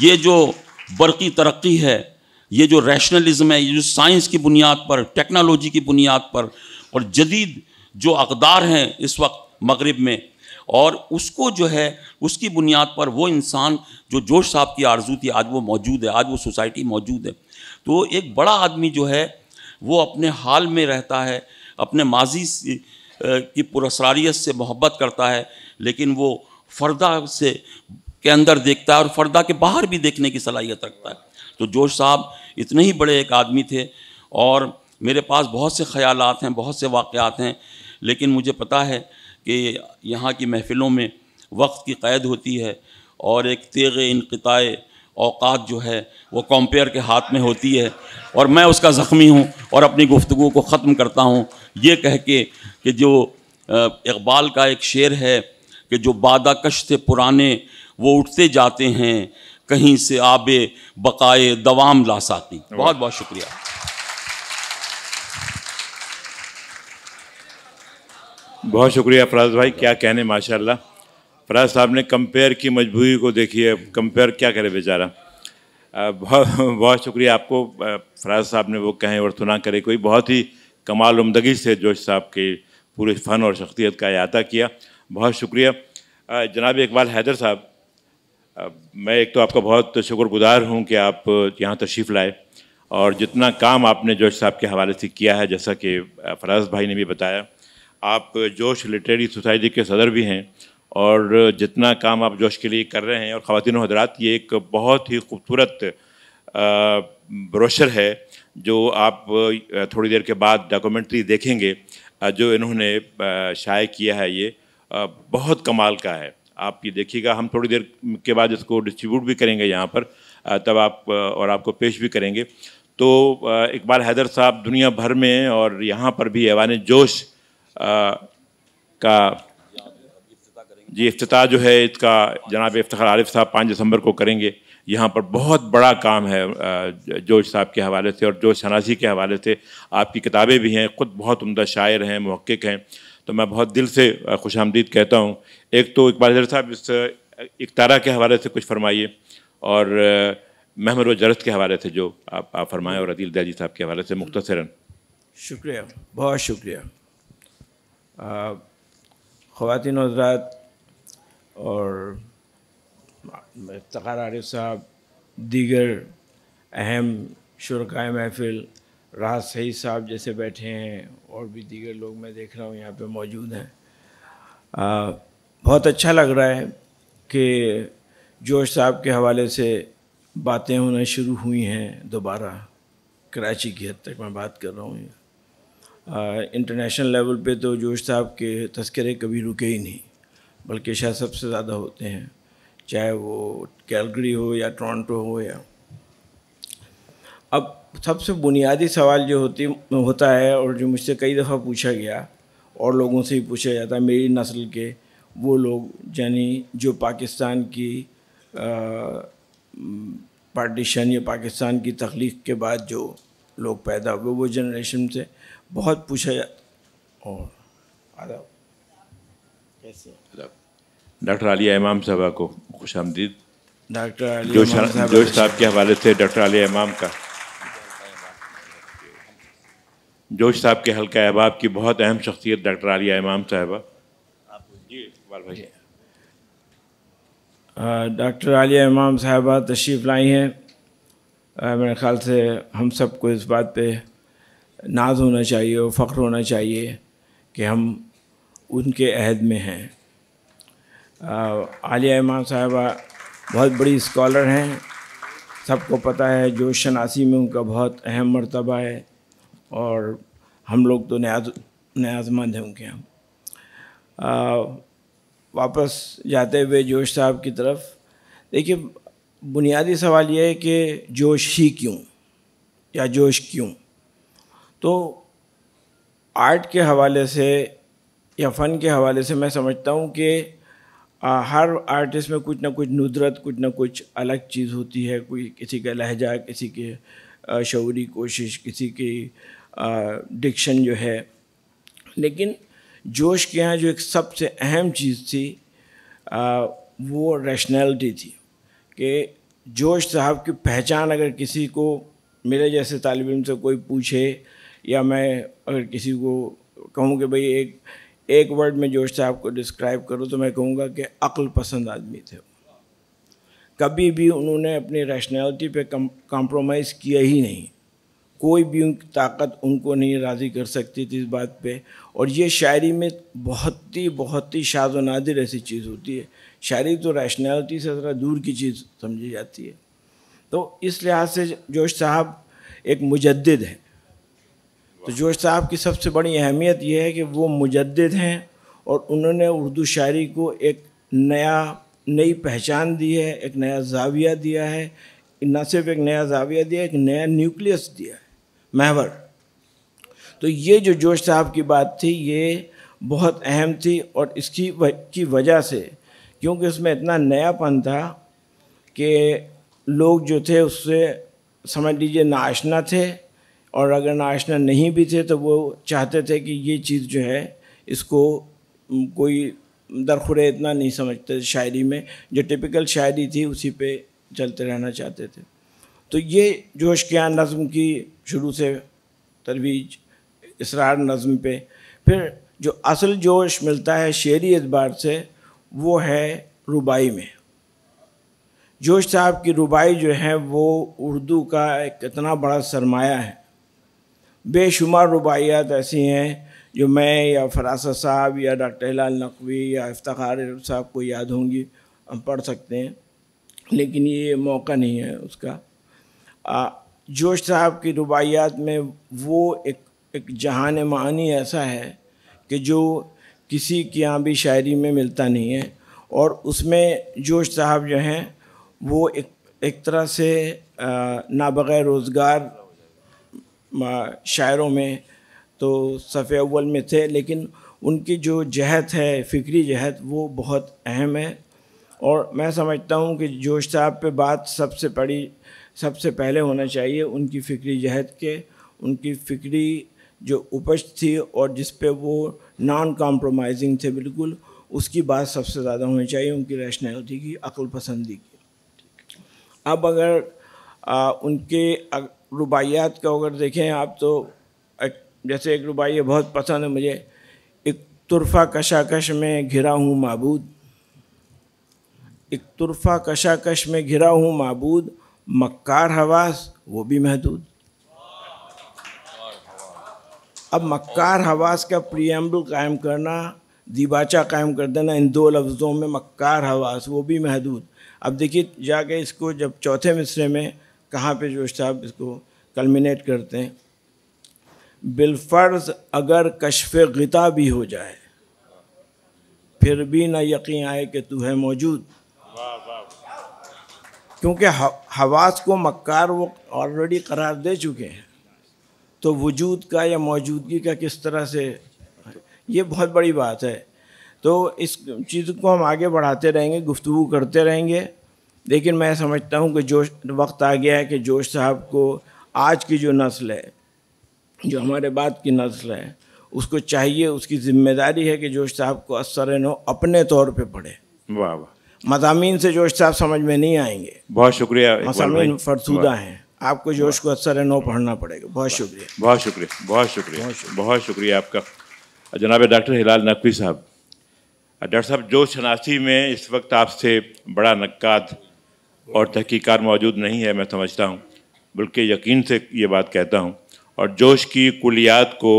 ये जो बरकी तरक्की है ये जो रैशनलिज्म है ये जो साइंस की बुनियाद पर टेक्नोलॉजी की बुनियाद पर और जदीद जो अकदार हैं इस वक्त मगरब में और उसको जो है उसकी बुनियाद पर वो इंसान जो जोश साहब की आरजू थी आज वो मौजूद है आज वो सोसाइटी मौजूद है तो एक बड़ा आदमी जो है वो अपने हाल में रहता है अपने माजी की पुरसरारीत से मोहब्बत करता है लेकिन वो फरदा से के अंदर देखता है और फरदा के बाहर भी देखने की सलाहियत रखता है तो जोश साहब इतने ही बड़े एक आदमी थे और मेरे पास बहुत से ख्याल हैं बहुत से वाक़ात हैं लेकिन मुझे पता है कि यहाँ की महफ़िलों में वक्त की कैद होती है और एक तेग इनकताए अवकात जो है वो कॉम्पेयर के हाथ में होती है और मैं उसका ज़ख्मी हूँ और अपनी गुफ्तु को ख़त्म करता हूँ ये कह के कि जो इकबाल का एक शेर है कि जो कश थे पुराने वो उठते जाते हैं कहीं से आबे बकाए दवाम ला सकती बहुत बहुत शुक्रिया बहुत शुक्रिया फराज भाई क्या कहने माशाल्लाह फराज साहब ने कंपेयर की मजबूरी को देखी है कंपेयर क्या करे बेचारा बहुत बहुत शुक्रिया आपको फराज साहब ने वो कहें और सुना करे कोई बहुत ही कमाल उमदगी से जोश साहब के पूरे फ़न और शख्सियत का अहाता किया बहुत शुक्रिया जनाब इकबाल हैदर साहब मैं एक तो आपका बहुत शुक्रगुजार हूं कि आप यहाँ तशरीफ़ लाए और जितना काम आपने जोश साहब के हवाले से किया है जैसा कि फराज भाई ने भी बताया आप जोश लिटरेरी सोसाइटी के सदर भी हैं और जितना काम आप जोश के लिए कर रहे हैं और ख़वान हजरात ये एक बहुत ही खूबसूरत ब्रोशर है जो आप थोड़ी देर के बाद डॉक्यूमेंट्री देखेंगे जो इन्होंने शाये किया है ये बहुत कमाल का है आप ये देखिएगा हम थोड़ी देर के बाद इसको डिस्ट्रीब्यूट भी करेंगे यहाँ पर तब आप और आपको पेश भी करेंगे तो इकबाल हैदर साहब दुनिया भर में और यहाँ पर भी एवान जोश का जी अफ्ताह जो है इसका जनाब इफ्तार आरिफ साहब पाँच दिसंबर को करेंगे यहाँ पर बहुत बड़ा काम है जोश साहब के हवाले से और जोश शनासी के हवाले से आपकी किताबें भी हैं खुद बहुत उमदा शायर हैं महक्क हैं तो मैं बहुत दिल से खुश आमदीद कहता हूँ एक तो इकबाल जर साहब इस इकतारा के हवाले से कुछ फरमाइए और महमर जरत के हवाले से जो आप आप फरमाएँ और अदील दयाजी साहब के हवाले से मुख्तरा शुक्रिया बहुत शुक्रिया ख़वान हजरात और तकार आरिफ साहब दीगर अहम शुरा महफिल राहत सही साहब जैसे बैठे हैं और भी दीगर लोग मैं देख रहा हूँ यहाँ पे मौजूद हैं बहुत अच्छा लग रहा है कि जोश साहब के हवाले से बातें होना शुरू हुई हैं दोबारा कराची की हद तक मैं बात कर रहा हूँ इंटरनेशनल लेवल पे तो जोश साहब के तस्करे कभी रुके ही नहीं बल्कि शायद सबसे ज़्यादा होते हैं चाहे वो कैलगरी हो या टोरंटो हो या अब सबसे बुनियादी सवाल जो होती होता है और जो मुझसे कई दफ़ा पूछा गया और लोगों से ही पूछा जाता है मेरी नस्ल के वो लोग यानी जो पाकिस्तान की पार्टीशन या पाकिस्तान की तख्लीक के बाद जो लोग पैदा हुए वो जनरेशन से बहुत पूछा जाता और आदाब कैसे आदाब डॉक्टर अली इमाम साहबा को खुश आमदीद डॉक्टर जो साहब के हवाले से डॉक्टर अली इमाम का जोश साहब के हल्का अहबाब की बहुत अहम शख्सियत डॉक्टर आलिया इमाम साहबा आप जी इकबाल भाई डॉक्टर आलिया इमाम साहबा तशरीफ़ लाई हैं मेरे ख़्याल से हम सबको इस बात पे नाज होना चाहिए और फ़ख्र होना चाहिए कि हम उनके अहद में हैं आलिया इमाम साहबा बहुत बड़ी स्कॉलर हैं सबको पता है जो शनासी में उनका बहुत अहम मरतबा है और हम लोग तो न्याज न्याजमंद हैं उनके यहाँ वापस जाते हुए जोश साहब की तरफ देखिए बुनियादी सवाल ये है कि जोश ही क्यों या जोश क्यों तो आर्ट के हवाले से या फ़न के हवाले से मैं समझता हूँ कि हर आर्टिस्ट में कुछ ना कुछ नुदरत कुछ ना कुछ अलग चीज़ होती है कोई किसी का लहजा किसी के शौरी कोशिश किसी की डिक्शन जो है लेकिन जोश के यहाँ जो एक सबसे अहम चीज़ थी आ, वो रैशनैलिटी थी कि जोश साहब की पहचान अगर किसी को मेरे जैसे तालब इम से कोई पूछे या मैं अगर किसी को कहूँ कि भाई एक एक वर्ड में जोश साहब को डिस्क्राइब करो तो मैं कहूँगा कि अक्ल पसंद आदमी थे कभी भी उन्होंने अपनी रैशनैलिटी पे कॉम्प्रोमाइज़ किया ही नहीं कोई भी उनकी ताकत उनको नहीं राज़ी कर सकती थी इस बात पे और ये शायरी में बहुत ही बहुत ही शाज व नादिर ऐसी चीज़ होती है शायरी तो रैशनैलिटी से ज़रा दूर की चीज़ समझी जाती है तो इस लिहाज से जोश साहब एक मुजद है तो जोश साहब की सबसे बड़ी अहमियत यह है कि वो मुजद हैं और उन्होंने उर्दू शायरी को एक नया नई पहचान दी है एक नया जाविया दिया है न सिर्फ एक नया जाविया दिया एक नया न्यूक्लियस दिया है महवर तो ये जो जोश साहब की बात थी ये बहुत अहम थी और इसकी की वजह से क्योंकि उसमें इतना नयापन था कि लोग जो थे उससे समझ लीजिए नाशना थे और अगर नाशना नहीं भी थे तो वो चाहते थे कि ये चीज़ जो है इसको कोई दरखुरे इतना नहीं समझते शायरी में जो टिपिकल शायरी थी उसी पे चलते रहना चाहते थे तो ये जोश किया नज़म की शुरू से तरवीज इसरार नज़म पे फिर जो असल जोश मिलता है शेरी एतबार से वो है रुबाई में जोश साहब की रुबाई जो है वो उर्दू का एक इतना बड़ा सरमाया है बेशुमार रुबाइयात ऐसी हैं जो मैं या फरासत साहब या डॉक्टर लाल नकवी या इफ्तार साहब को याद होंगी हम पढ़ सकते हैं लेकिन ये मौका नहीं है उसका जोश साहब की रुबायात में वो एक एक जहान मानी ऐसा है कि जो किसी के यहाँ भी शायरी में मिलता नहीं है और उसमें जोश साहब जो हैं वो एक एक तरह से ना बग़ैर रोज़गार शायरों में तो सफ़े अव्वल में थे लेकिन उनकी जो जहत है फ़िक्री जहत वो बहुत अहम है और मैं समझता हूँ कि जोश साहब पे बात सबसे बड़ी सबसे पहले होना चाहिए उनकी फ़िक्री जहद के उनकी फ़िक्री जो उपज थी और जिस पे वो नॉन कॉम्प्रोमाइजिंग थे बिल्कुल उसकी बात सबसे ज़्यादा होनी चाहिए उनकी रैशनैलिटी की अक्ल पसंदी की अब अगर आ, उनके रुबाइयात का अगर देखें आप तो एक, जैसे एक रुबाइया बहुत पसंद है मुझे एक तुरफा कशाकश में घिरा हूँ मबूद एक तुरफा कशाकश में घिरा हूँ मबूद मक्कार हवास वो भी महदूद अब मक्कार हवास का प्रियम्बल कायम करना दिबाचा कायम कर देना इन दो लफ्ज़ों में मक्कार हवास वो भी महदूद अब देखिए जाके इसको जब चौथे मिसरे में कहाँ पे जोश साहब इसको कलमिनेट करते हैं बिलफ़र्ज अगर कशफ गता भी हो जाए फिर भी ना यकीन आए कि तू है मौजूद क्योंकि हवास को मक्कार वो ऑलरेडी करार दे चुके हैं तो वजूद का या मौजूदगी का किस तरह से ये बहुत बड़ी बात है तो इस चीज़ को हम आगे बढ़ाते रहेंगे गुफ्तु करते रहेंगे लेकिन मैं समझता हूँ कि जोश वक्त आ गया है कि जोश साहब को आज की जो नस्ल है जो हमारे बाद की नस्ल है उसको चाहिए उसकी जिम्मेदारी है कि जोश साहब को असर नो अपने तौर पे पढ़े वाह वाह मजामी से जोश से आप समझ में नहीं आएंगे बहुत शुक्रिया मजामी फरसूदा हैं आपको जोश को अच्छा है नो पढ़ना पड़ेगा बहुत शुक्रिया बहुत शुक्रिया बहुत शुक्रिया बहुत शुक्रिया आपका जनाब डॉक्टर हिलाल नकवी साहब डॉक्टर साहब जो शनासी में इस वक्त आपसे बड़ा नक्का और तहकीकार मौजूद नहीं है मैं समझता हूँ बल्कि यकीन से ये बात कहता हूँ और जोश की कुलियात को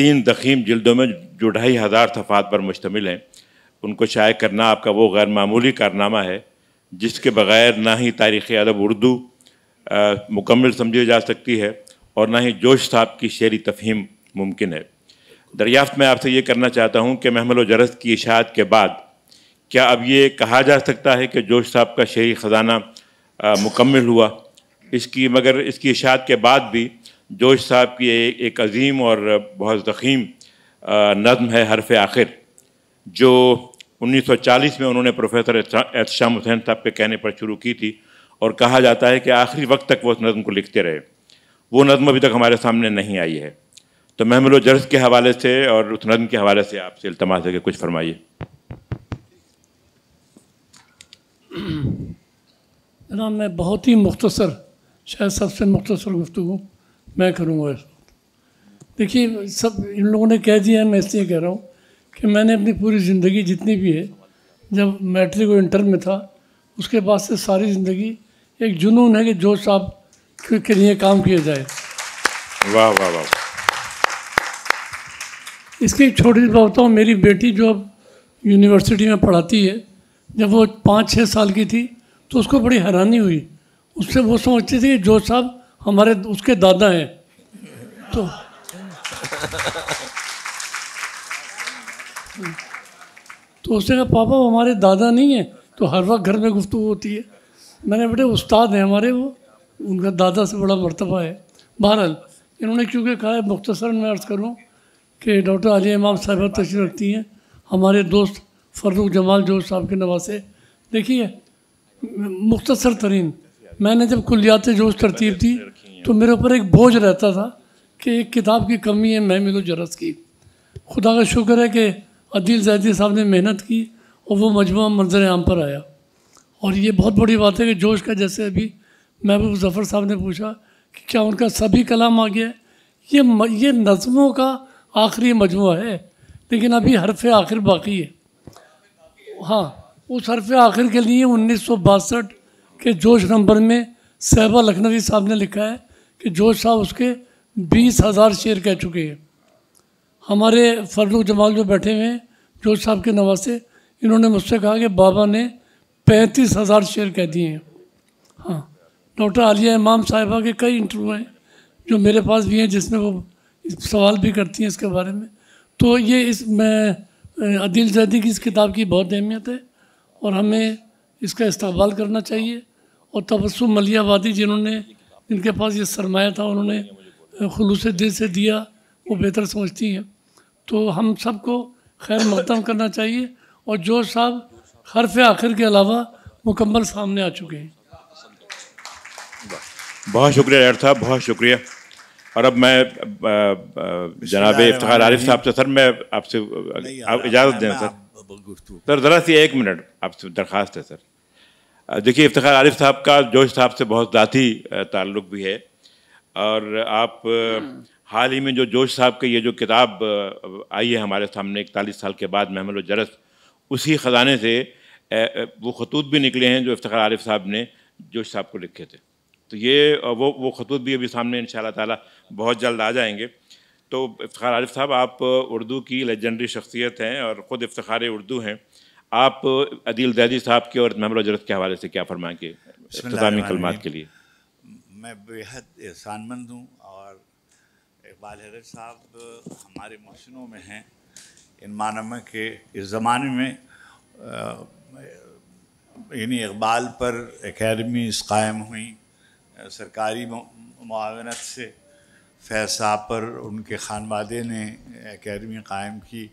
तीन दखीम जल्दों में जो ढाई हज़ार सफ़ात पर मुश्तमिल हैं उनको शाये करना आपका वो गैर मामूली कारनामा है जिसके बगैर ना ही तारीख़ अदब उर्दू मुकम्मल समझी जा सकती है और ना ही जोश साहब की शेरी तफहीम मुमकिन है दरियाफ्त मैं आपसे ये करना चाहता हूँ कि महमल जरस की इशात के बाद क्या अब ये कहा जा सकता है कि जोश साहब का शेरी ख़जाना मुकम्मल हुआ इसकी मगर इसकी इशात के बाद भी जोश साहब की एक अजीम और बहुत ज़ख़ीम नज़म है हरफ आखिर जो 1940 में उन्होंने प्रोफेसर एहतशाम हुसैन साहब के कहने पर शुरू की थी और कहा जाता है कि आखिरी वक्त तक वो उस नज़म को लिखते रहे वो नज़म अभी तक हमारे सामने नहीं आई है तो महमिल जर्स के हवाले से और उस नज़म के हवाले से आपसे अल्तमास है कि कुछ फरमाइए ना मैं बहुत ही मुख्तसर शायद सबसे मुख्तसर गुफ्तु मैं करूँगा इस वक्त देखिए सब इन लोगों ने कह दिया है मैं इसलिए कह रहा हूँ कि मैंने अपनी पूरी ज़िंदगी जितनी भी है जब मैट्रिक और इंटर में था उसके बाद से सारी ज़िंदगी एक जुनून है कि जो साहब के लिए काम किया जाए वाह वाह वाह इसकी छोटी सी बात बताऊँ मेरी बेटी जो अब यूनिवर्सिटी में पढ़ाती है जब वो पाँच छः साल की थी तो उसको बड़ी हैरानी हुई उससे वो समझती थी कि जो साहब हमारे उसके दादा हैं तो तो उसने कहा पापा वो हमारे दादा नहीं है तो हर वक्त घर में गुफ्तु होती है मैंने बेटे उस्ताद हैं हमारे वो उनका दादा से बड़ा मरतबा है बहरहाल इन्होंने क्योंकि कहा है मुख्तसर मैं अर्ज़ करूँ कि डॉक्टर अजय इमाम साहब तशरी रखती हैं हमारे दोस्त फ़रूक जमाल जोश साहब के नवासे देखिए मुख्तसर तरीन मैंने जब कुलियात जोश तरतीब थी तो मेरे ऊपर एक बोझ रहता था कि एक किताब की कमी है महमिल तो जरस की खुदा का शुक्र है कि अदील जैदी साहब ने मेहनत की और वो मजमू मंजर आम पर आया और ये बहुत बड़ी बात है कि जोश का जैसे अभी महबूब जफ़र साहब ने पूछा कि क्या उनका सभी कलाम आ गया ये म, ये नज़मों का आखिरी मजमू है लेकिन अभी हरफ आखिर बाकी है हाँ उस हरफ आखिर के लिए उन्नीस के जोश नंबर में सहबा लखनवी साहब ने लिखा है कि जोश साहब उसके बीस हज़ार शेर कह चुके हैं हमारे फरलुक जमाल जो बैठे हुए हैं जो साहब के नवासे इन्होंने मुझसे कहा कि बाबा ने पैंतीस हज़ार शेर कह दिए हैं हाँ डॉक्टर आलिया इमाम साहिबा के कई इंटरव्यू हैं जो मेरे पास भी हैं जिसमें वो सवाल भी करती हैं इसके बारे में तो ये इस मैं अदिल जैदी की इस किताब की बहुत अहमियत है और हमें इसका इस्तेमाल करना चाहिए और तबसम मलियाबादी जिन्होंने जिनके पास ये सरमाया था उन्होंने खलूस दिल से दिया वो बेहतर समझती हैं तो हम सबको खैर मकदम करना चाहिए और जो साहब हरफ आखिर के अलावा मुकम्मल सामने आ चुके हैं बहुत शुक्रिया डॉक्टर साहब बहुत शुक्रिया और अब मैं जनाब इफ्तार आरिफ साहब से सर मैं आपसे आप इजाज़त दें सर सर ज़रा सी एक मिनट आपसे दरख्वास्त है सर देखिए इफ्तार आरिफ साहब का जोश साहब से बहुत ज़ाती ताल्लुक़ भी है और आप हाल ही में जो जोश साहब की ये जो किताब आई है हमारे सामने इकतालीस साल के बाद महमल जरस उसी ख़जाने से वो खतूत भी निकले हैं जो इफ्तार आरिफ साहब ने जोश साहब को लिखे थे तो ये वो वो खतूत भी अभी सामने इन ताला बहुत जल्द आ जाएंगे तो इफ्तार आरिफ साहब आप उर्दू की लेजेंडरी शख्सियत हैं और ख़ुद इफ्तार उर्दू हैं आप अदील दैदी साहब के और महमल जरत के हवाले से क्या फरमाएंगे इख्तामी कलमात के लिए मैं बेहद एहसानमंद हूँ इकबाल हैदर साहब हमारे मोहसिनों में हैं इन मानम के इस ज़माने में यानी इकबाल पर एकेडमीज़ कायम हुई सरकारी मावनत से फैज़ साहब पर उनके खान वादे ने एकेडमी कायम की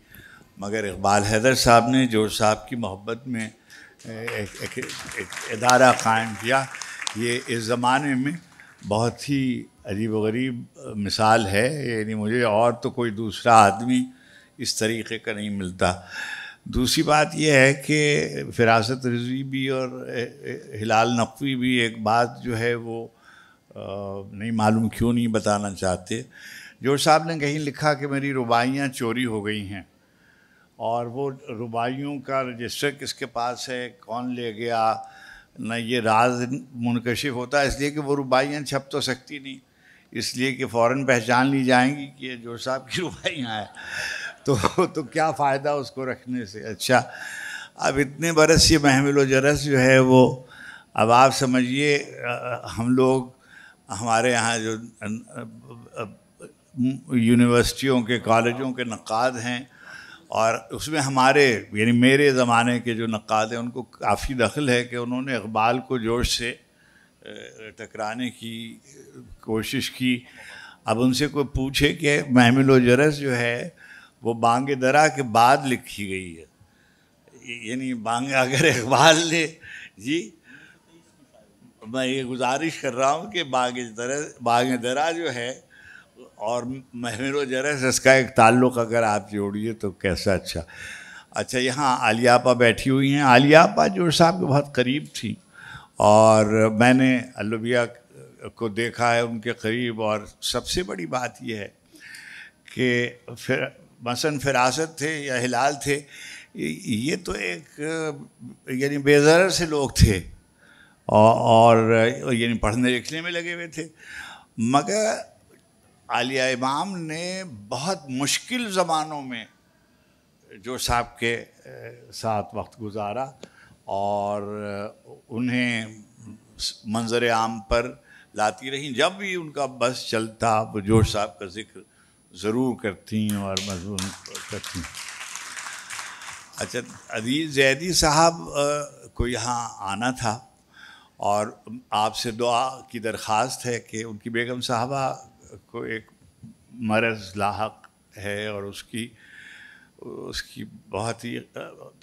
मगर इकबाल हैदर साहब ने जो साहब की मोहब्बत में एक, एक, एक, एक इदारा कायम किया ये इस ज़माने में बहुत ही अजीब गरीब मिसाल है यानी मुझे और तो कोई दूसरा आदमी इस तरीके का नहीं मिलता दूसरी बात यह है कि फिरासत रजवी भी और हिलाल नकवी भी एक बात जो है वो नहीं मालूम क्यों नहीं बताना चाहते जोर साहब ने कहीं लिखा कि मेरी रुबाइयाँ चोरी हो गई हैं और वो रुबाइयों का रजिस्टर किसके पास है कौन ले गया न ये राज मुनकशिफ होता है इसलिए कि वो रुबाइयाँ छप तो सकती नहीं इसलिए कि फ़ौर पहचान ली जाएंगी कि जो साहब की रुपाई यहाँ है तो तो क्या फ़ायदा उसको रखने से अच्छा अब इतने बरस ये महमिल जरस जो है वो अब आप समझिए हम लोग हमारे यहाँ जो यूनिवर्सिटियों के कॉलेजों के नक़ाद हैं और उसमें हमारे यानी मेरे ज़माने के जो नक़ाद हैं उनको काफ़ी दखल है कि उन्होंने इकबाल को जोश से टकराने की कोशिश की अब उनसे कोई पूछे कि महमिलोजरस जो है वो बांग दरा के बाद लिखी गई है यानी बांग अगर इकबाल ने जी मैं ये गुजारिश कर रहा हूँ कि बाग दरा बाग दरा जो है और महमिलो जरस इसका एक ताल्लुक़ अगर आप जोड़िए तो कैसा अच्छा अच्छा यहाँ आलियापा बैठी हुई हैं आलियापा जो साहब के बहुत करीब थी और मैंने अलविया को देखा है उनके करीब और सबसे बड़ी बात यह है कि फिर मसन फिरासत थे या हिलाल थे ये तो एक यानी बेजर से लोग थे और, और यानी पढ़ने लिखने में लगे हुए थे मगर आलिया इमाम ने बहुत मुश्किल ज़मानों में जो साहब के साथ वक्त गुजारा और उन्हें मंजर आम पर लाती रहीं जब भी उनका बस चलता वो जोश साहब का जिक्र ज़रूर करती और मजमून करती अच्छा अदी जैदी साहब को यहाँ आना था और आपसे दुआ की दरख्वास्त है कि उनकी बेगम साहबा को एक मरज़ लाक है और उसकी उसकी बहुत ही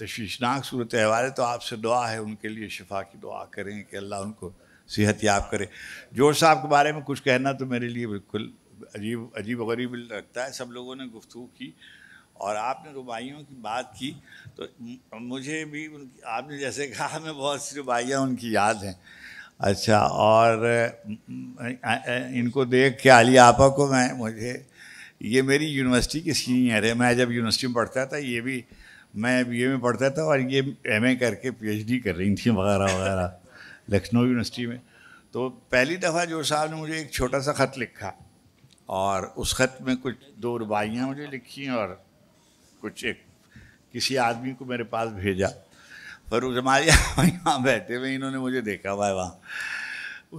तशवीशनाक सूरत अहवाल है तो आपसे दुआ है उनके लिए शिफा की दुआ करें कि अल्लाह उनको सेहत याब करे जोर साहब के बारे में कुछ कहना तो मेरे लिए बिल्कुल अजीब अजीब गरीब लगता है सब लोगों ने गुफ्तु की और आपने रुबाइयों की बात की तो मुझे भी उनकी आपने जैसे कहा मैं बहुत सी रुबाइयाँ उनकी याद हैं अच्छा और इनको देख के आलिया आपा को मैं मुझे ये मेरी यूनिवर्सिटी की सीनियर है मैं जब यूनिवर्सिटी में पढ़ता था ये भी मैं बी ए में पढ़ता था और ये एम ए करके पी एच डी कर रही थी वगैरह वगैरह लखनऊ यूनिवर्सिटी में तो पहली दफ़ा जो साहब ने मुझे एक छोटा सा ख़त लिखा और उस ख़त में कुछ दो रुबाइयाँ मुझे लिखी और कुछ एक किसी आदमी को मेरे पास भेजा पर उस हमारे यहाँ बैठे हुए इन्होंने मुझे देखा हुआ है वहाँ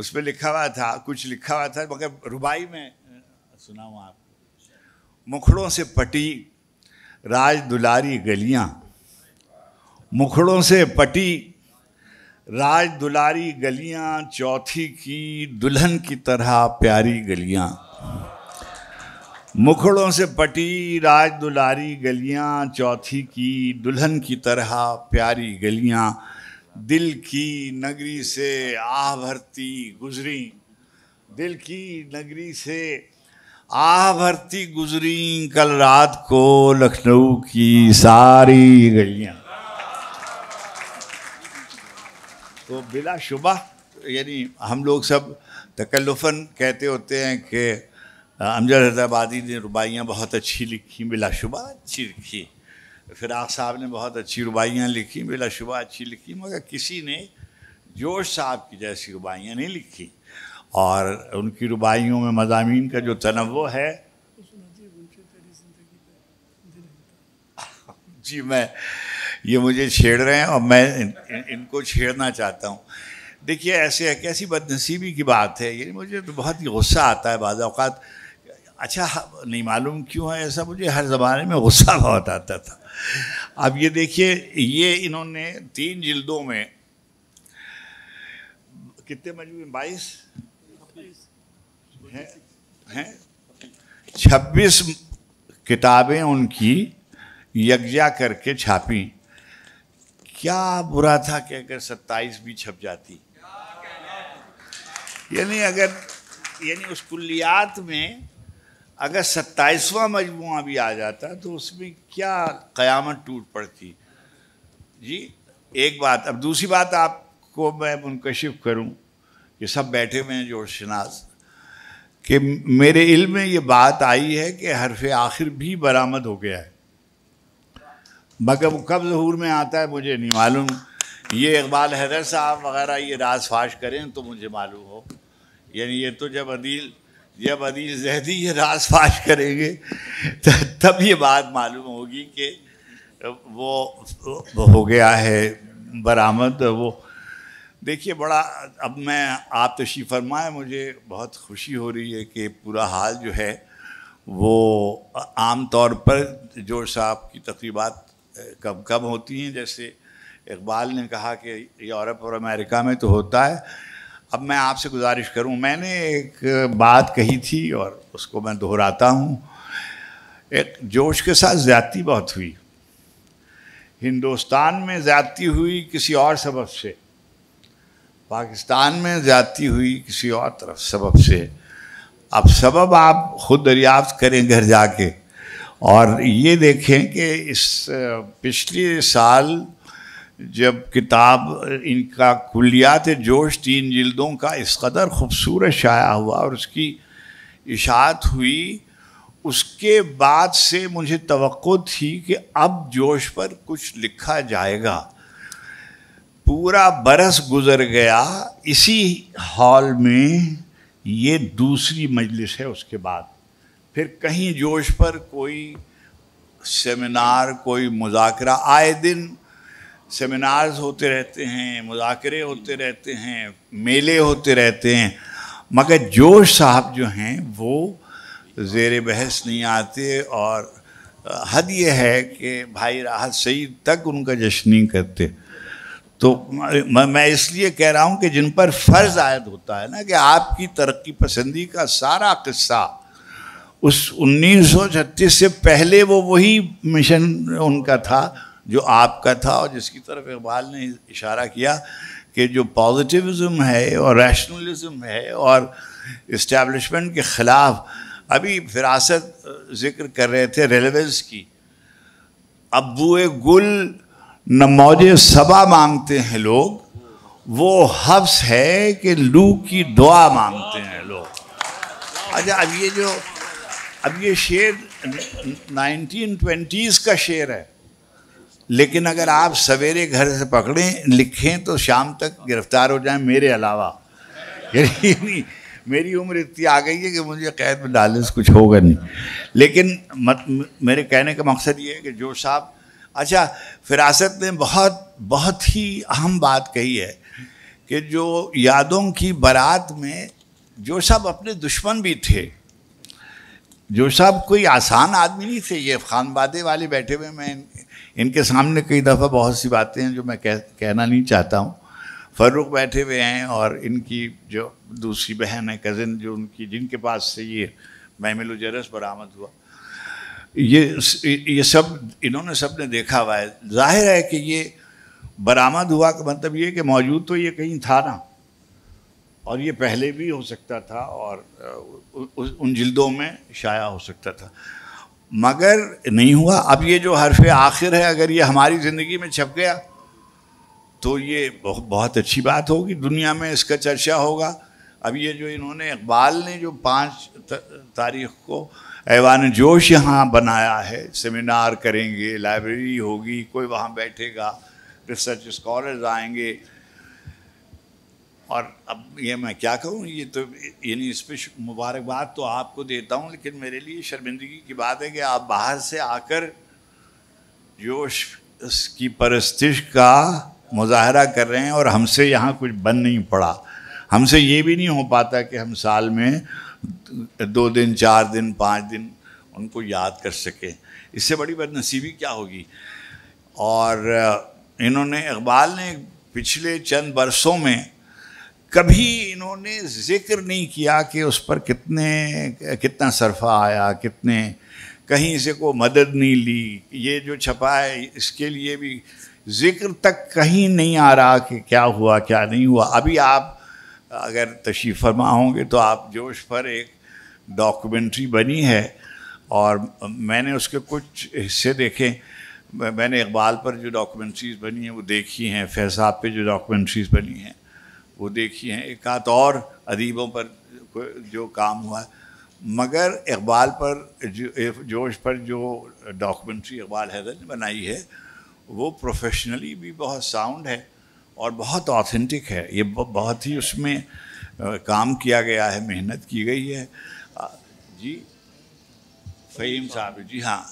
उसमें लिखा हुआ था कुछ लिखा हुआ था मगर रुबाई में सुना हूँ आप मुखड़ों से पटी राज दुलारी गलियां मुखड़ों से पटी राज दुलारी गलियां चौथी की दुल्हन की तरह प्यारी गलियां मुखड़ों से पटी राज दुलारी गलियां चौथी की दुल्हन की तरह प्यारी गलियां दिल की नगरी से आह भरती गुजरी दिल की नगरी से आ भरती गुजरी कल रात को लखनऊ की सारी गलियां तो बिला शुबा यानी हम लोग सब तकल्लुफन कहते होते हैं कि अमजद हैदराबादी ने रुबाइयाँ बहुत अच्छी लिखी शुबा अच्छी लिखी फिराक साहब ने बहुत अच्छी रुबाइयाँ लिखी शुबा अच्छी लिखी मगर किसी ने जोश साहब की जैसी रुबाइयाँ नहीं लिखी और उनकी रुबाइयों में मजामी का जो तनवो है जी मैं ये मुझे छेड़ रहे हैं और मैं इन, इन, इनको छेड़ना चाहता हूँ देखिए ऐसे कैसी बदनसीबी की बात है ये मुझे तो बहुत ही गुस्सा आता है बाज़ अवत अच्छा नहीं मालूम क्यों है ऐसा मुझे हर ज़माने में गुस्सा बहुत आता था अब ये देखिए ये इन्होंने तीन जिल्दों में कितने मजबूत बाईस हैं छब्बीस किताबें उनकी यज्ञा करके छापी क्या बुरा था कि अगर सत्ताईस भी छप जाती यानी अगर यानी उस कुल्लियात में अगर सत्ताईसवां मजमू भी आ जाता तो उसमें क्या क़यामत टूट पड़ती जी एक बात अब दूसरी बात आपको मैं मुनकशिफ करूं कि सब बैठे हुए हैं जोर शनाज कि मेरे इल्म में ये बात आई है कि हरफ आखिर भी बरामद हो गया है मगर वो कब जहूर में आता है मुझे नहीं मालूम ये इकबाल हैदर साहब वगैरह ये राज फाश करें तो मुझे मालूम हो यानी ये तो जब अदील जब अदील जहदी ये राज फाश करेंगे तब ये बात मालूम होगी कि वो हो गया है बरामद वो देखिए बड़ा अब मैं आप तशी फरमाए मुझे बहुत खुशी हो रही है कि पूरा हाल जो है वो आम तौर पर जोर साहब की तकरीबात कब कब होती हैं जैसे इकबाल ने कहा कि यूरोप और अमेरिका में तो होता है अब मैं आपसे गुजारिश करूं मैंने एक बात कही थी और उसको मैं दोहराता हूं एक जोश के साथ ज़्यादती बहुत हुई हिंदुस्तान में ज़्यादती हुई किसी और सबब से पाकिस्तान में जाती हुई किसी और तरफ सबब से अब सबब आप खुद दरियाफ्त करें घर जाके और ये देखें कि इस पिछले साल जब किताब इनका कुलियात जोश तीन जिल्दों का इस कदर खूबसूरत शाया हुआ और उसकी इशात हुई उसके बाद से मुझे तो थी कि अब जोश पर कुछ लिखा जाएगा पूरा बरस गुजर गया इसी हॉल में ये दूसरी मजलिस है उसके बाद फिर कहीं जोश पर कोई सेमिनार कोई मुजाकरा आए दिन सेमिनार्स होते रहते हैं मुजाकरे होते रहते हैं मेले होते रहते हैं मगर जोश साहब जो हैं वो जेर बहस नहीं आते और हद ये है कि भाई राहत सही तक उनका जश्न नहीं करते तो मैं मैं इसलिए कह रहा हूँ कि जिन पर फर्ज आयद होता है ना कि आपकी तरक्की पसंदी का सारा किस्सा उस 1936 से पहले वो वही मिशन उनका था जो आपका था और जिसकी तरफ इकबाल ने इशारा किया कि जो पॉजिटिविज्म है और रैशनलिज्म है और इस्टेब्लिशमेंट के ख़िलाफ़ अभी फिरासत जिक्र कर रहे थे रेलवेज़ की अबू गुल न मौज सबा मांगते हैं लोग वो हफ्स है कि लू की दुआ मांगते हैं लोग अच्छा अब ये जो अब ये शेर नाइनटीन ट्वेंटीज़ का शेर है लेकिन अगर आप सवेरे घर से पकड़ें लिखें तो शाम तक गिरफ्तार हो जाएं मेरे अलावा मेरी उम्र इतनी आ गई है कि मुझे कैद में डालने से कुछ होगा नहीं लेकिन मत मेरे कहने का मकसद ये है कि जो साहब अच्छा फिरासत ने बहुत बहुत ही अहम बात कही है कि जो यादों की बारात में जो सब अपने दुश्मन भी थे जो सब कोई आसान आदमी नहीं थे ये ख़ानबादे वाले बैठे हुए मैं इनके सामने कई दफ़ा बहुत सी बातें हैं जो मैं कह, कहना नहीं चाहता हूँ फरूख बैठे हुए हैं और इनकी जो दूसरी बहन है कज़न जो उनकी जिनके पास से ये महमिल जरस बरामद हुआ ये ये सब इन्होंने सब ने देखा हुआ है जाहिर है कि ये बरामद हुआ का मतलब ये कि मौजूद तो ये कहीं था ना और ये पहले भी हो सकता था और उन जिल्दों में शाया हो सकता था मगर नहीं हुआ अब ये जो हरफ आखिर है अगर ये हमारी ज़िंदगी में छप गया तो ये बहुत अच्छी बात होगी दुनिया में इसका चर्चा होगा अब ये जो इन्होंने इकबाल ने जो पाँच तारीख को ऐवान जोश यहाँ बनाया है सेमिनार करेंगे लाइब्रेरी होगी कोई वहाँ बैठेगा रिसर्च स्कॉलर्स आएंगे और अब ये मैं क्या कहूँ ये तो यानी इस पर मुबारकबाद तो आपको देता हूँ लेकिन मेरे लिए शर्मिंदगी की बात है कि आप बाहर से आकर जोश की परस्तिश का मुजाहरा कर रहे हैं और हमसे यहाँ कुछ बन नहीं पड़ा हमसे ये भी नहीं हो पाता कि हम साल में दो दिन चार दिन पाँच दिन उनको याद कर सके इससे बड़ी बदनसीबी क्या होगी और इन्होंने इकबाल ने पिछले चंद बरसों में कभी इन्होंने ज़िक्र नहीं किया कि उस पर कितने कितना सरफा आया कितने कहीं से को मदद नहीं ली ये जो छपा है इसके लिए भी ज़िक्र तक कहीं नहीं आ रहा कि क्या हुआ क्या नहीं हुआ अभी आप अगर तशीफ फरमा होंगे तो आप जोश पर एक डॉक्यूमेंट्री बनी है और मैंने उसके कुछ हिस्से देखे मैंने इकबाल पर जो डॉक्यूमेंट्रीज़ बनी हैं वो देखी हैं फैसाब पे जो डॉक्यूमेंट्रीज़ बनी हैं वो देखी हैं एक आध और अदीबों पर जो काम हुआ मगर इकबाल पर जो जोश पर जो डॉक्यूमेंट्री इकबाल हैदर ने बनाई है वो प्रोफेशनली भी बहुत साउंड है और बहुत ऑथेंटिक है ये बहुत ही उसमें काम किया गया है मेहनत की गई है जी फ़हीम साहब जी हाँ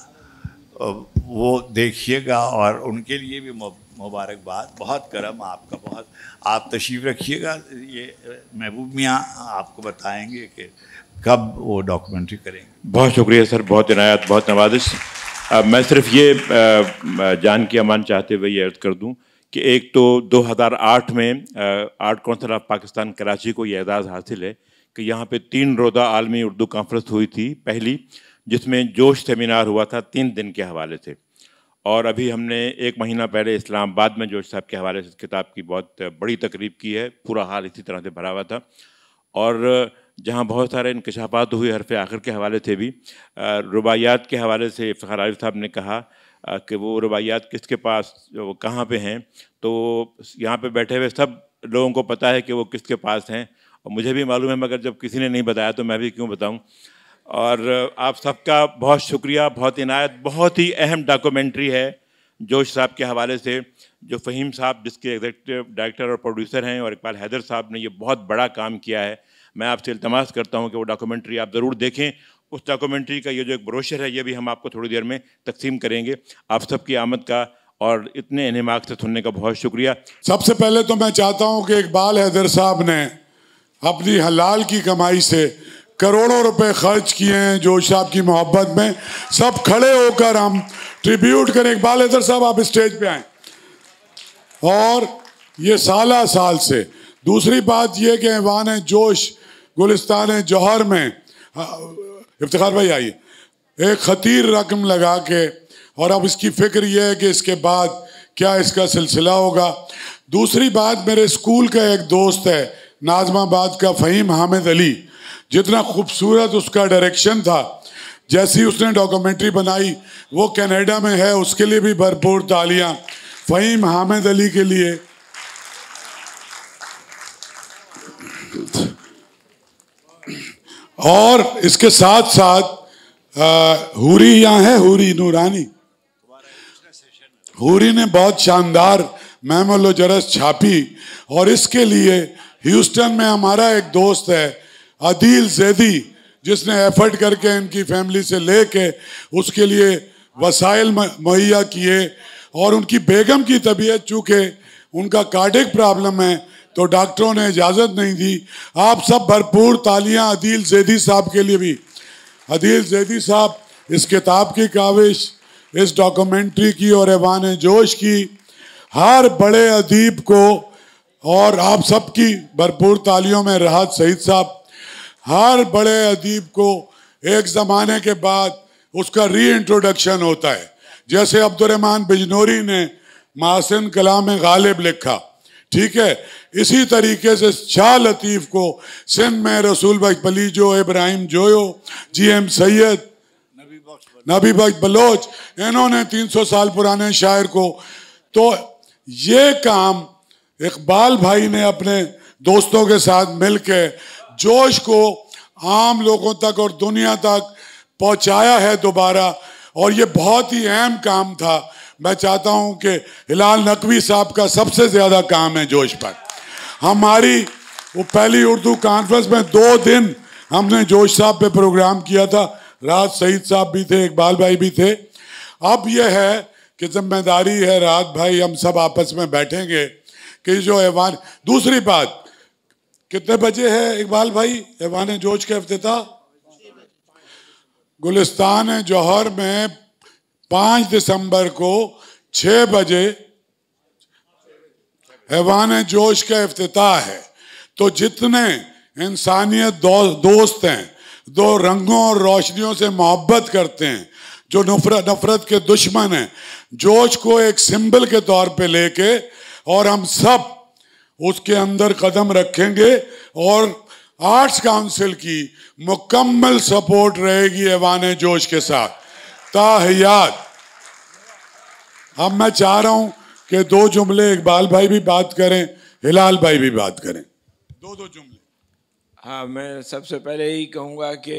वो देखिएगा और उनके लिए भी मुबारकबाद बहुत करम आपका बहुत आप तशरीफ़ रखिएगा ये महबूब मियाँ आपको बताएंगे कि कब वो डॉक्यूमेंट्री करेंगे बहुत शुक्रिया सर बहुत इनायत बहुत नवाजिश मैं सिर्फ ये जान की अमान चाहते हुए ये अर्ज़ कर दूँ कि एक तो 2008 में art council of Pakistan Karachi को यह एजाज़ हासिल है कि यहाँ पे तीन रोज़ा आलमी उर्दू कॉन्फ्रेंस हुई थी पहली जिसमें जोश सेमिनार हुआ था तीन दिन के हवाले से और अभी हमने एक महीना पहले इस्लामाबाद में जोश साहब के हवाले से किताब की बहुत बड़ी तकरीब की है पूरा हाल इसी तरह से भरा हुआ था और जहाँ बहुत सारे इनकशाफात हुए हरफ आखिर के हवाले से भी रुबायात के हवाले से इफ्तार आरिफ साहब ने कहा कि वो रवायात किसके पास वो कहाँ पे हैं तो यहाँ पे बैठे हुए सब लोगों को पता है कि वो किसके पास हैं और मुझे भी मालूम है मगर जब किसी ने नहीं बताया तो मैं भी क्यों बताऊँ और आप सबका बहुत शुक्रिया बहुत इनायत बहुत ही अहम डॉक्यूमेंट्री है जोश साहब के हवाले से जो फ़हीम साहब जिसके एग्जेक्टिव डायरेक्टर और प्रोड्यूसर हैं और इकबाल हैदर साहब ने ये बहुत बड़ा काम किया है मैं आपसे इल्तमास करता हूँ कि वो डॉक्यूमेंट्री आप ज़रूर देखें उस डॉक्यूमेंट्री का ये जो एक ब्रोशर है ये भी हम आपको थोड़ी देर में तकसीम करेंगे आप सबकी आमद का और इतने इनहमाक से सुनने का बहुत शुक्रिया सबसे पहले तो मैं चाहता हूँ कि इकबाल हैदर साहब ने अपनी हलाल की कमाई से करोड़ों रुपए खर्च किए हैं जोश साहब की मोहब्बत में सब खड़े होकर हम ट्रिब्यूट करें इकबाल हैदर साहब आप स्टेज पे आए और ये साल साल से दूसरी बात यह कि ऐवान जोश गुलिस्तान जौहर में इफ्तार भाई आइए एक खतीर रकम लगा के और अब इसकी फिक्र यह है कि इसके बाद क्या इसका सिलसिला होगा दूसरी बात मेरे स्कूल का एक दोस्त है नाजमाबाद का फ़हीम हामिद अली जितना खूबसूरत उसका डायरेक्शन था जैसी उसने डॉक्यूमेंट्री बनाई वो कनाडा में है उसके लिए भी भरपूर तालियां फ़हीम हामिद अली के लिए और इसके साथ साथ हुरी यहाँ है हुरी नूरानी हुरी ने बहुत शानदार महमल जरस छापी और इसके लिए ह्यूस्टन में हमारा एक दोस्त है अदील जैदी जिसने एफर्ट करके इनकी फैमिली से ले के उसके लिए वसाइल मुहैया किए और उनकी बेगम की तबीयत चूँकि उनका कार्डिक प्रॉब्लम है तो डॉक्टरों ने इजाज़त नहीं दी आप सब भरपूर तालियां अदील जैदी साहब के लिए भी अदील जैदी साहब इस किताब की काविश इस डॉक्यूमेंट्री की और ऐवान जोश की हर बड़े अदीब को और आप सबकी भरपूर तालियों में राहत सईद साहब हर बड़े अदीब को एक ज़माने के बाद उसका री इंट्रोडक्शन होता है जैसे अब्दुलरहमान बिजनौरी ने मासन कलाम गालिब लिखा ठीक है इसी तरीके से शाह लतीफ़ को सिंध में रसूल बली बलीजो इब्राहिम जोयो जी एम सैयद नबी बख बलोच इन्होंने 300 साल पुराने शायर को तो ये काम इकबाल भाई ने अपने दोस्तों के साथ मिल के जोश को आम लोगों तक और दुनिया तक पहुंचाया है दोबारा और ये बहुत ही अहम काम था मैं चाहता हूं कि हिलाल नकवी साहब का सबसे ज़्यादा काम है जोश पर हमारी वो पहली उर्दू कॉन्फ्रेंस में दो दिन हमने जोश साहब पे प्रोग्राम किया था राज सईद साहब भी थे इकबाल भाई भी थे अब यह है कि जिम्मेदारी है राज भाई हम सब आपस में बैठेंगे कि जो ऐवान दूसरी बात कितने बजे है इकबाल भाई ऐवान जोश का अफ्ताह गुलिस्तान जौहर में पांच दिसंबर को छ बजे हैवान जोश का अफ्ताह है तो जितने इंसानियत दो, दोस्त हैं दो रंगों और रोशनियों से मोहब्बत करते हैं जो नफरत नफरत के दुश्मन हैं जोश को एक सिंबल के तौर पे लेके और हम सब उसके अंदर कदम रखेंगे और आर्ट्स काउंसिल की मुकम्मल सपोर्ट रहेगी एवान जोश के साथ ताहियात हम मैं चाह रहा हूं कि दो जुमले इकबाल भाई भी बात करें हिलाल भाई भी बात करें दो दो जुमले हाँ मैं सबसे पहले यही कहूँगा कि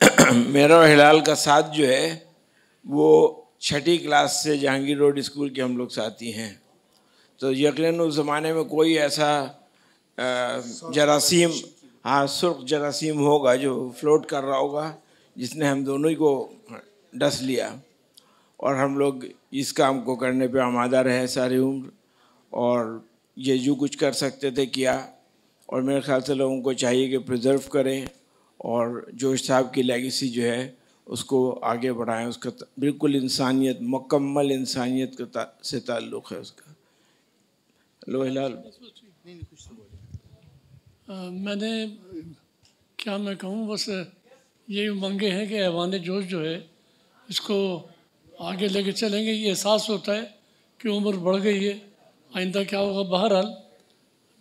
मेरा और हिलाल का साथ जो है वो छठी क्लास से जहांगीर रोड स्कूल के हम लोग साथी हैं तो यकीन उस ज़माने में कोई ऐसा जरासीम हाँ सुर्ख जरासीम होगा जो फ्लोट कर रहा होगा जिसने हम दोनों ही को डस लिया और हम लोग इस काम को करने पे आमादा रहे सारी उम्र और ये जो कुछ कर सकते थे किया और मेरे ख्याल से लोगों को चाहिए कि प्रिजर्व करें और जोश साहब की लेगेसी जो है उसको आगे बढ़ाएं उसका बिल्कुल इंसानियत मुकम्मल इंसानियत का ता, से ताल्लुक़ है उसका लो हिलाल मैंने क्या मैं कहूँ बस यही मंगे हैं कि ऐवान जोश जो है इसको आगे लेके चलेंगे ये एहसास होता है कि उम्र बढ़ गई है आइंदा क्या होगा बहरहाल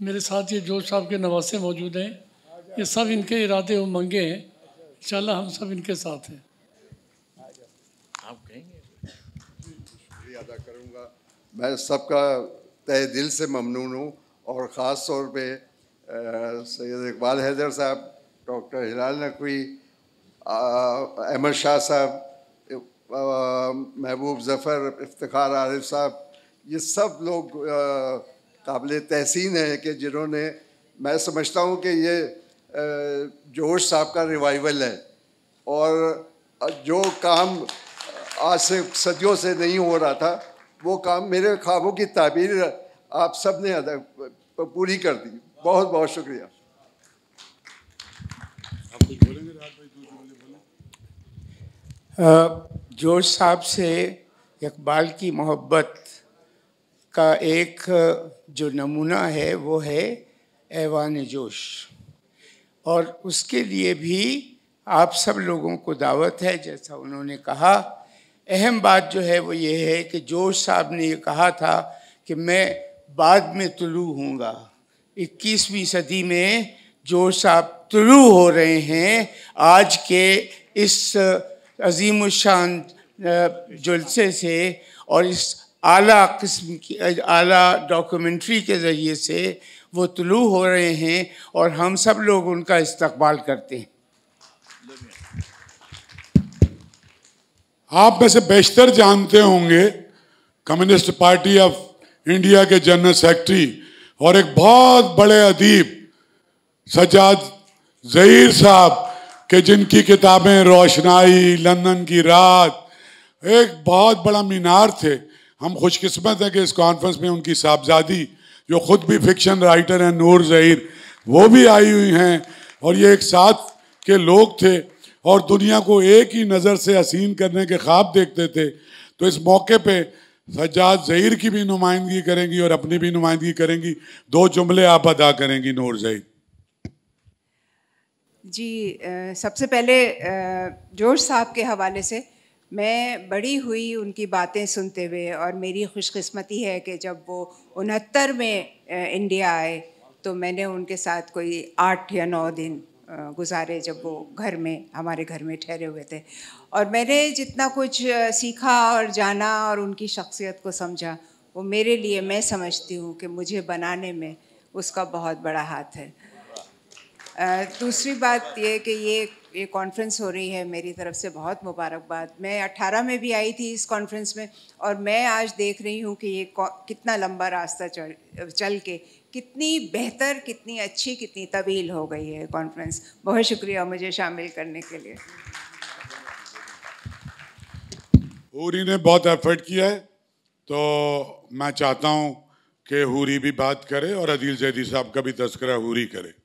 मेरे साथ ये जोश साहब के नवासे मौजूद हैं ये सब इनके इरादे मंगे हैं इंशाल्लाह हम सब इनके साथ हैं आप कहेंगे अदा करूँगा मैं सबका तय दिल से ममनून हूँ और ख़ास तौर पर सैद इकबाल हैदर साहब डॉक्टर हिलाल नकवी अहमद शाह साहब महबूब ज़फ़र इफ्तार आरिफ साहब ये सब लोग काबिल तहसीन है कि जिन्होंने मैं समझता हूँ कि ये जोश साहब का रिवाइवल है और जो काम आज से सदियों से नहीं हो रहा था वो काम मेरे ख्वाबों की ताबीर आप सब ने अदा पूरी कर दी बहुत बहुत शुक्रिया आप जोश साहब से इकबाल की मोहब्बत का एक जो नमूना है वो है ऐवान जोश और उसके लिए भी आप सब लोगों को दावत है जैसा उन्होंने कहा अहम बात जो है वो ये है कि जोश साहब ने ये कहा था कि मैं बाद में तुलू हूँगा इक्कीसवीं सदी में जोश साहब तुलू हो रहे हैं आज के इस अजीम शान जलसे से और इस आला किस्म की आला डॉक्यूमेंट्री के ज़रिए से वो तलू हो रहे हैं और हम सब लोग उनका इस्तबाल करते हैं आप में से बेशतर जानते होंगे कम्युनिस्ट पार्टी ऑफ इंडिया के जनरल सेक्रेटरी और एक बहुत बड़े अदीब सजाद जहीर साहब कि जिनकी किताबें रोशनाई लंदन की रात एक बहुत बड़ा मीनार थे हम खुशकिस्मत हैं कि इस कॉन्फ्रेंस में उनकी साहबजादी जो ख़ुद भी फिक्शन राइटर हैं नूर ज़हीर वो भी आई हुई हैं और ये एक साथ के लोग थे और दुनिया को एक ही नज़र से हसीन करने के ख्वाब देखते थे तो इस मौके पे सज्जाद ज़हीर की भी नुमाइंदगी करेंगी और अपनी भी नुमाइंदगी करेंगी दो जुमले आप अदा करेंगी नूर ज़हीर जी आ, सबसे पहले जोश साहब के हवाले से मैं बड़ी हुई उनकी बातें सुनते हुए और मेरी खुशकस्मती है कि जब वो उनहत्तर में इंडिया आए तो मैंने उनके साथ कोई आठ या नौ दिन गुजारे जब वो घर में हमारे घर में ठहरे हुए थे और मैंने जितना कुछ सीखा और जाना और उनकी शख्सियत को समझा वो मेरे लिए मैं समझती हूँ कि मुझे बनाने में उसका बहुत बड़ा हाथ है दूसरी बात ये कि ये ये कॉन्फ्रेंस हो रही है मेरी तरफ से बहुत मुबारकबाद मैं 18 में भी आई थी इस कॉन्फ्रेंस में और मैं आज देख रही हूँ कि ये कितना लंबा रास्ता चल चल के कितनी बेहतर कितनी अच्छी कितनी तवील हो गई है कॉन्फ्रेंस बहुत शुक्रिया मुझे शामिल करने के लिए हूरी ने बहुत एफर्ट किया है तो मैं चाहता हूँ कि हूरी भी बात करे और अदील जैदी साहब का भी तस्करा हूरी करे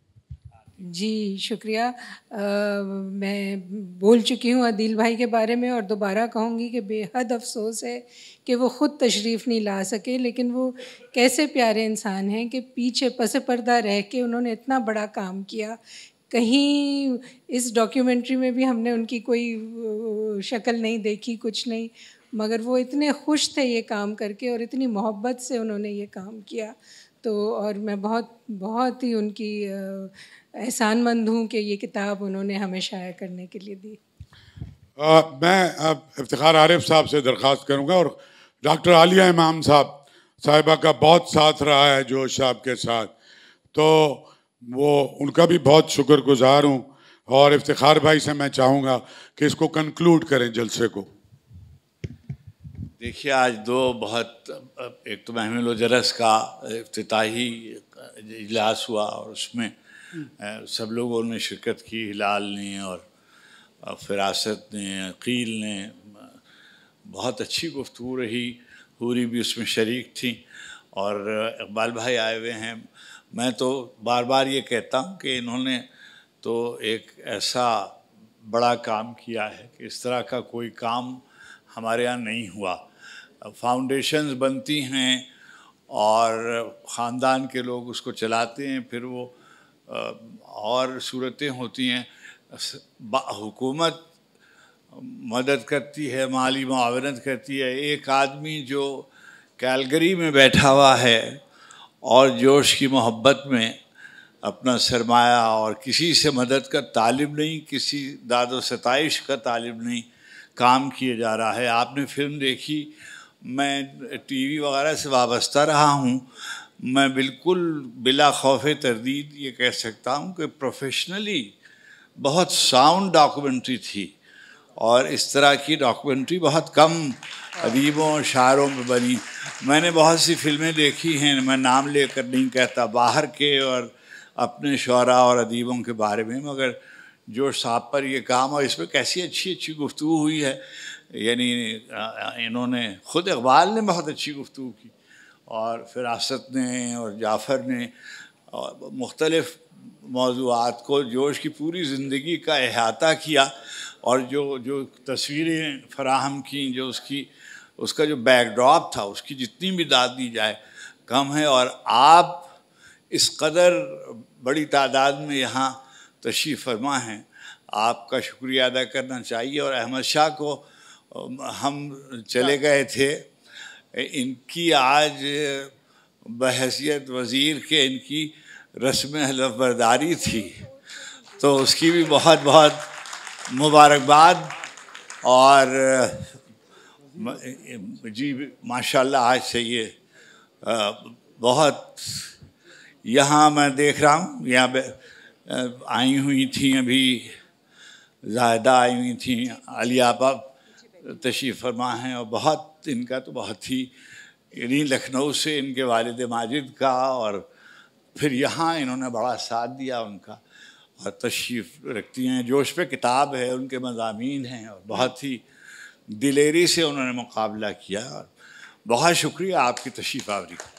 जी शुक्रिया आ, मैं बोल चुकी हूँ अदिल भाई के बारे में और दोबारा कहूँगी कि बेहद अफसोस है कि वो ख़ुद तशरीफ़ नहीं ला सके लेकिन वो कैसे प्यारे इंसान हैं कि पीछे पस पर्दा रह के उन्होंने इतना बड़ा काम किया कहीं इस डॉक्यूमेंट्री में भी हमने उनकी कोई शक्ल नहीं देखी कुछ नहीं मगर वो इतने खुश थे ये काम करके और इतनी मोहब्बत से उन्होंने ये काम किया तो और मैं बहुत बहुत ही उनकी एहसानमंद हूँ कि ये किताब उन्होंने हमें शाया करने के लिए दी आ, मैं इफ्तार आरिफ साहब से दरख्वास्त करूँगा और डॉक्टर आलिया इमाम साहब साहिबा का बहुत साथ रहा है जो साहब के साथ तो वो उनका भी बहुत शुक्रगुजार हूँ और इफ्तार भाई से मैं चाहूँगा कि इसको कंक्लूड करें जलसे को देखिए आज दो बहुत एक तो महमिल जरस का अफ्ताही इजलास हुआ और उसमें हम्म। सब लोगों ने शिरकत की हिलाल ने और फिरासत ने अकील ने बहुत अच्छी गुफ्तु रही हूरी भी उसमें शरीक थी और इकबाल भाई आए हुए हैं मैं तो बार बार ये कहता हूँ कि इन्होंने तो एक ऐसा बड़ा काम किया है कि इस तरह का कोई काम हमारे यहाँ नहीं हुआ फाउंडेशंस बनती हैं और ख़ानदान के लोग उसको चलाते हैं फिर वो और सूरतें होती हैं हुकूमत मदद करती है माली मावनत करती है एक आदमी जो कैलगरी में बैठा हुआ है और जोश की मोहब्बत में अपना सरमाया और किसी से मदद का तालब नहीं किसी दादो सताइश सतश का तालिब नहीं काम किए जा रहा है आपने फिल्म देखी मैं टीवी वगैरह से वाबस्ता रहा हूँ मैं बिल्कुल बिला खौफ तरदीद ये कह सकता हूँ कि प्रोफेशनली बहुत साउंड डॉक्यूमेंट्री थी और इस तरह की डॉक्यूमेंट्री बहुत कम अदीबों और शायरों में बनी मैंने बहुत सी फिल्में देखी हैं मैं नाम लेकर नहीं कहता बाहर के और अपने शरा और अदीबों के बारे में मगर जो साहब पर यह काम और इस पर कैसी अच्छी अच्छी गुफ्तु हुई है यानी इन्होंने ख़ुद इकबाल ने बहुत अच्छी गुफ्तू की और फिरासत ने और जाफ़र ने मुख्तलफ़ मौजूद को जोश की पूरी ज़िंदगी का अहाता किया और जो जो तस्वीरें फराहम की जो उसकी उसका जो बैकड्रॉप था उसकी जितनी भी दाद दी जाए कम है और आप इस कदर बड़ी तादाद में यहाँ तशीफ़ फरमा हैं आपका शुक्रिया अदा करना चाहिए और अहमद शाह को हम चले गए थे इनकी आज बहसीत वज़ीर के इनकी रस्म हलफबरदारी थी तो उसकी भी बहुत बहुत मुबारकबाद और जी माशाल्लाह आज से ये बहुत यहाँ मैं देख रहा हूँ यहाँ आई हुई थी अभी जायदा आई हुई थी अलियापा तशीफ़ फरमा हैं और बहुत इनका तो बहुत ही इन्हीं लखनऊ से इनके वालद माजिद का और फिर यहाँ इन्होंने बड़ा साथ दिया उनका और तशरीफ़ रखती हैं जोश पे किताब है उनके मजामी हैं और बहुत ही दिलेरी से उन्होंने मुकाबला किया और बहुत शुक्रिया आपकी तशीफ़ आवरी का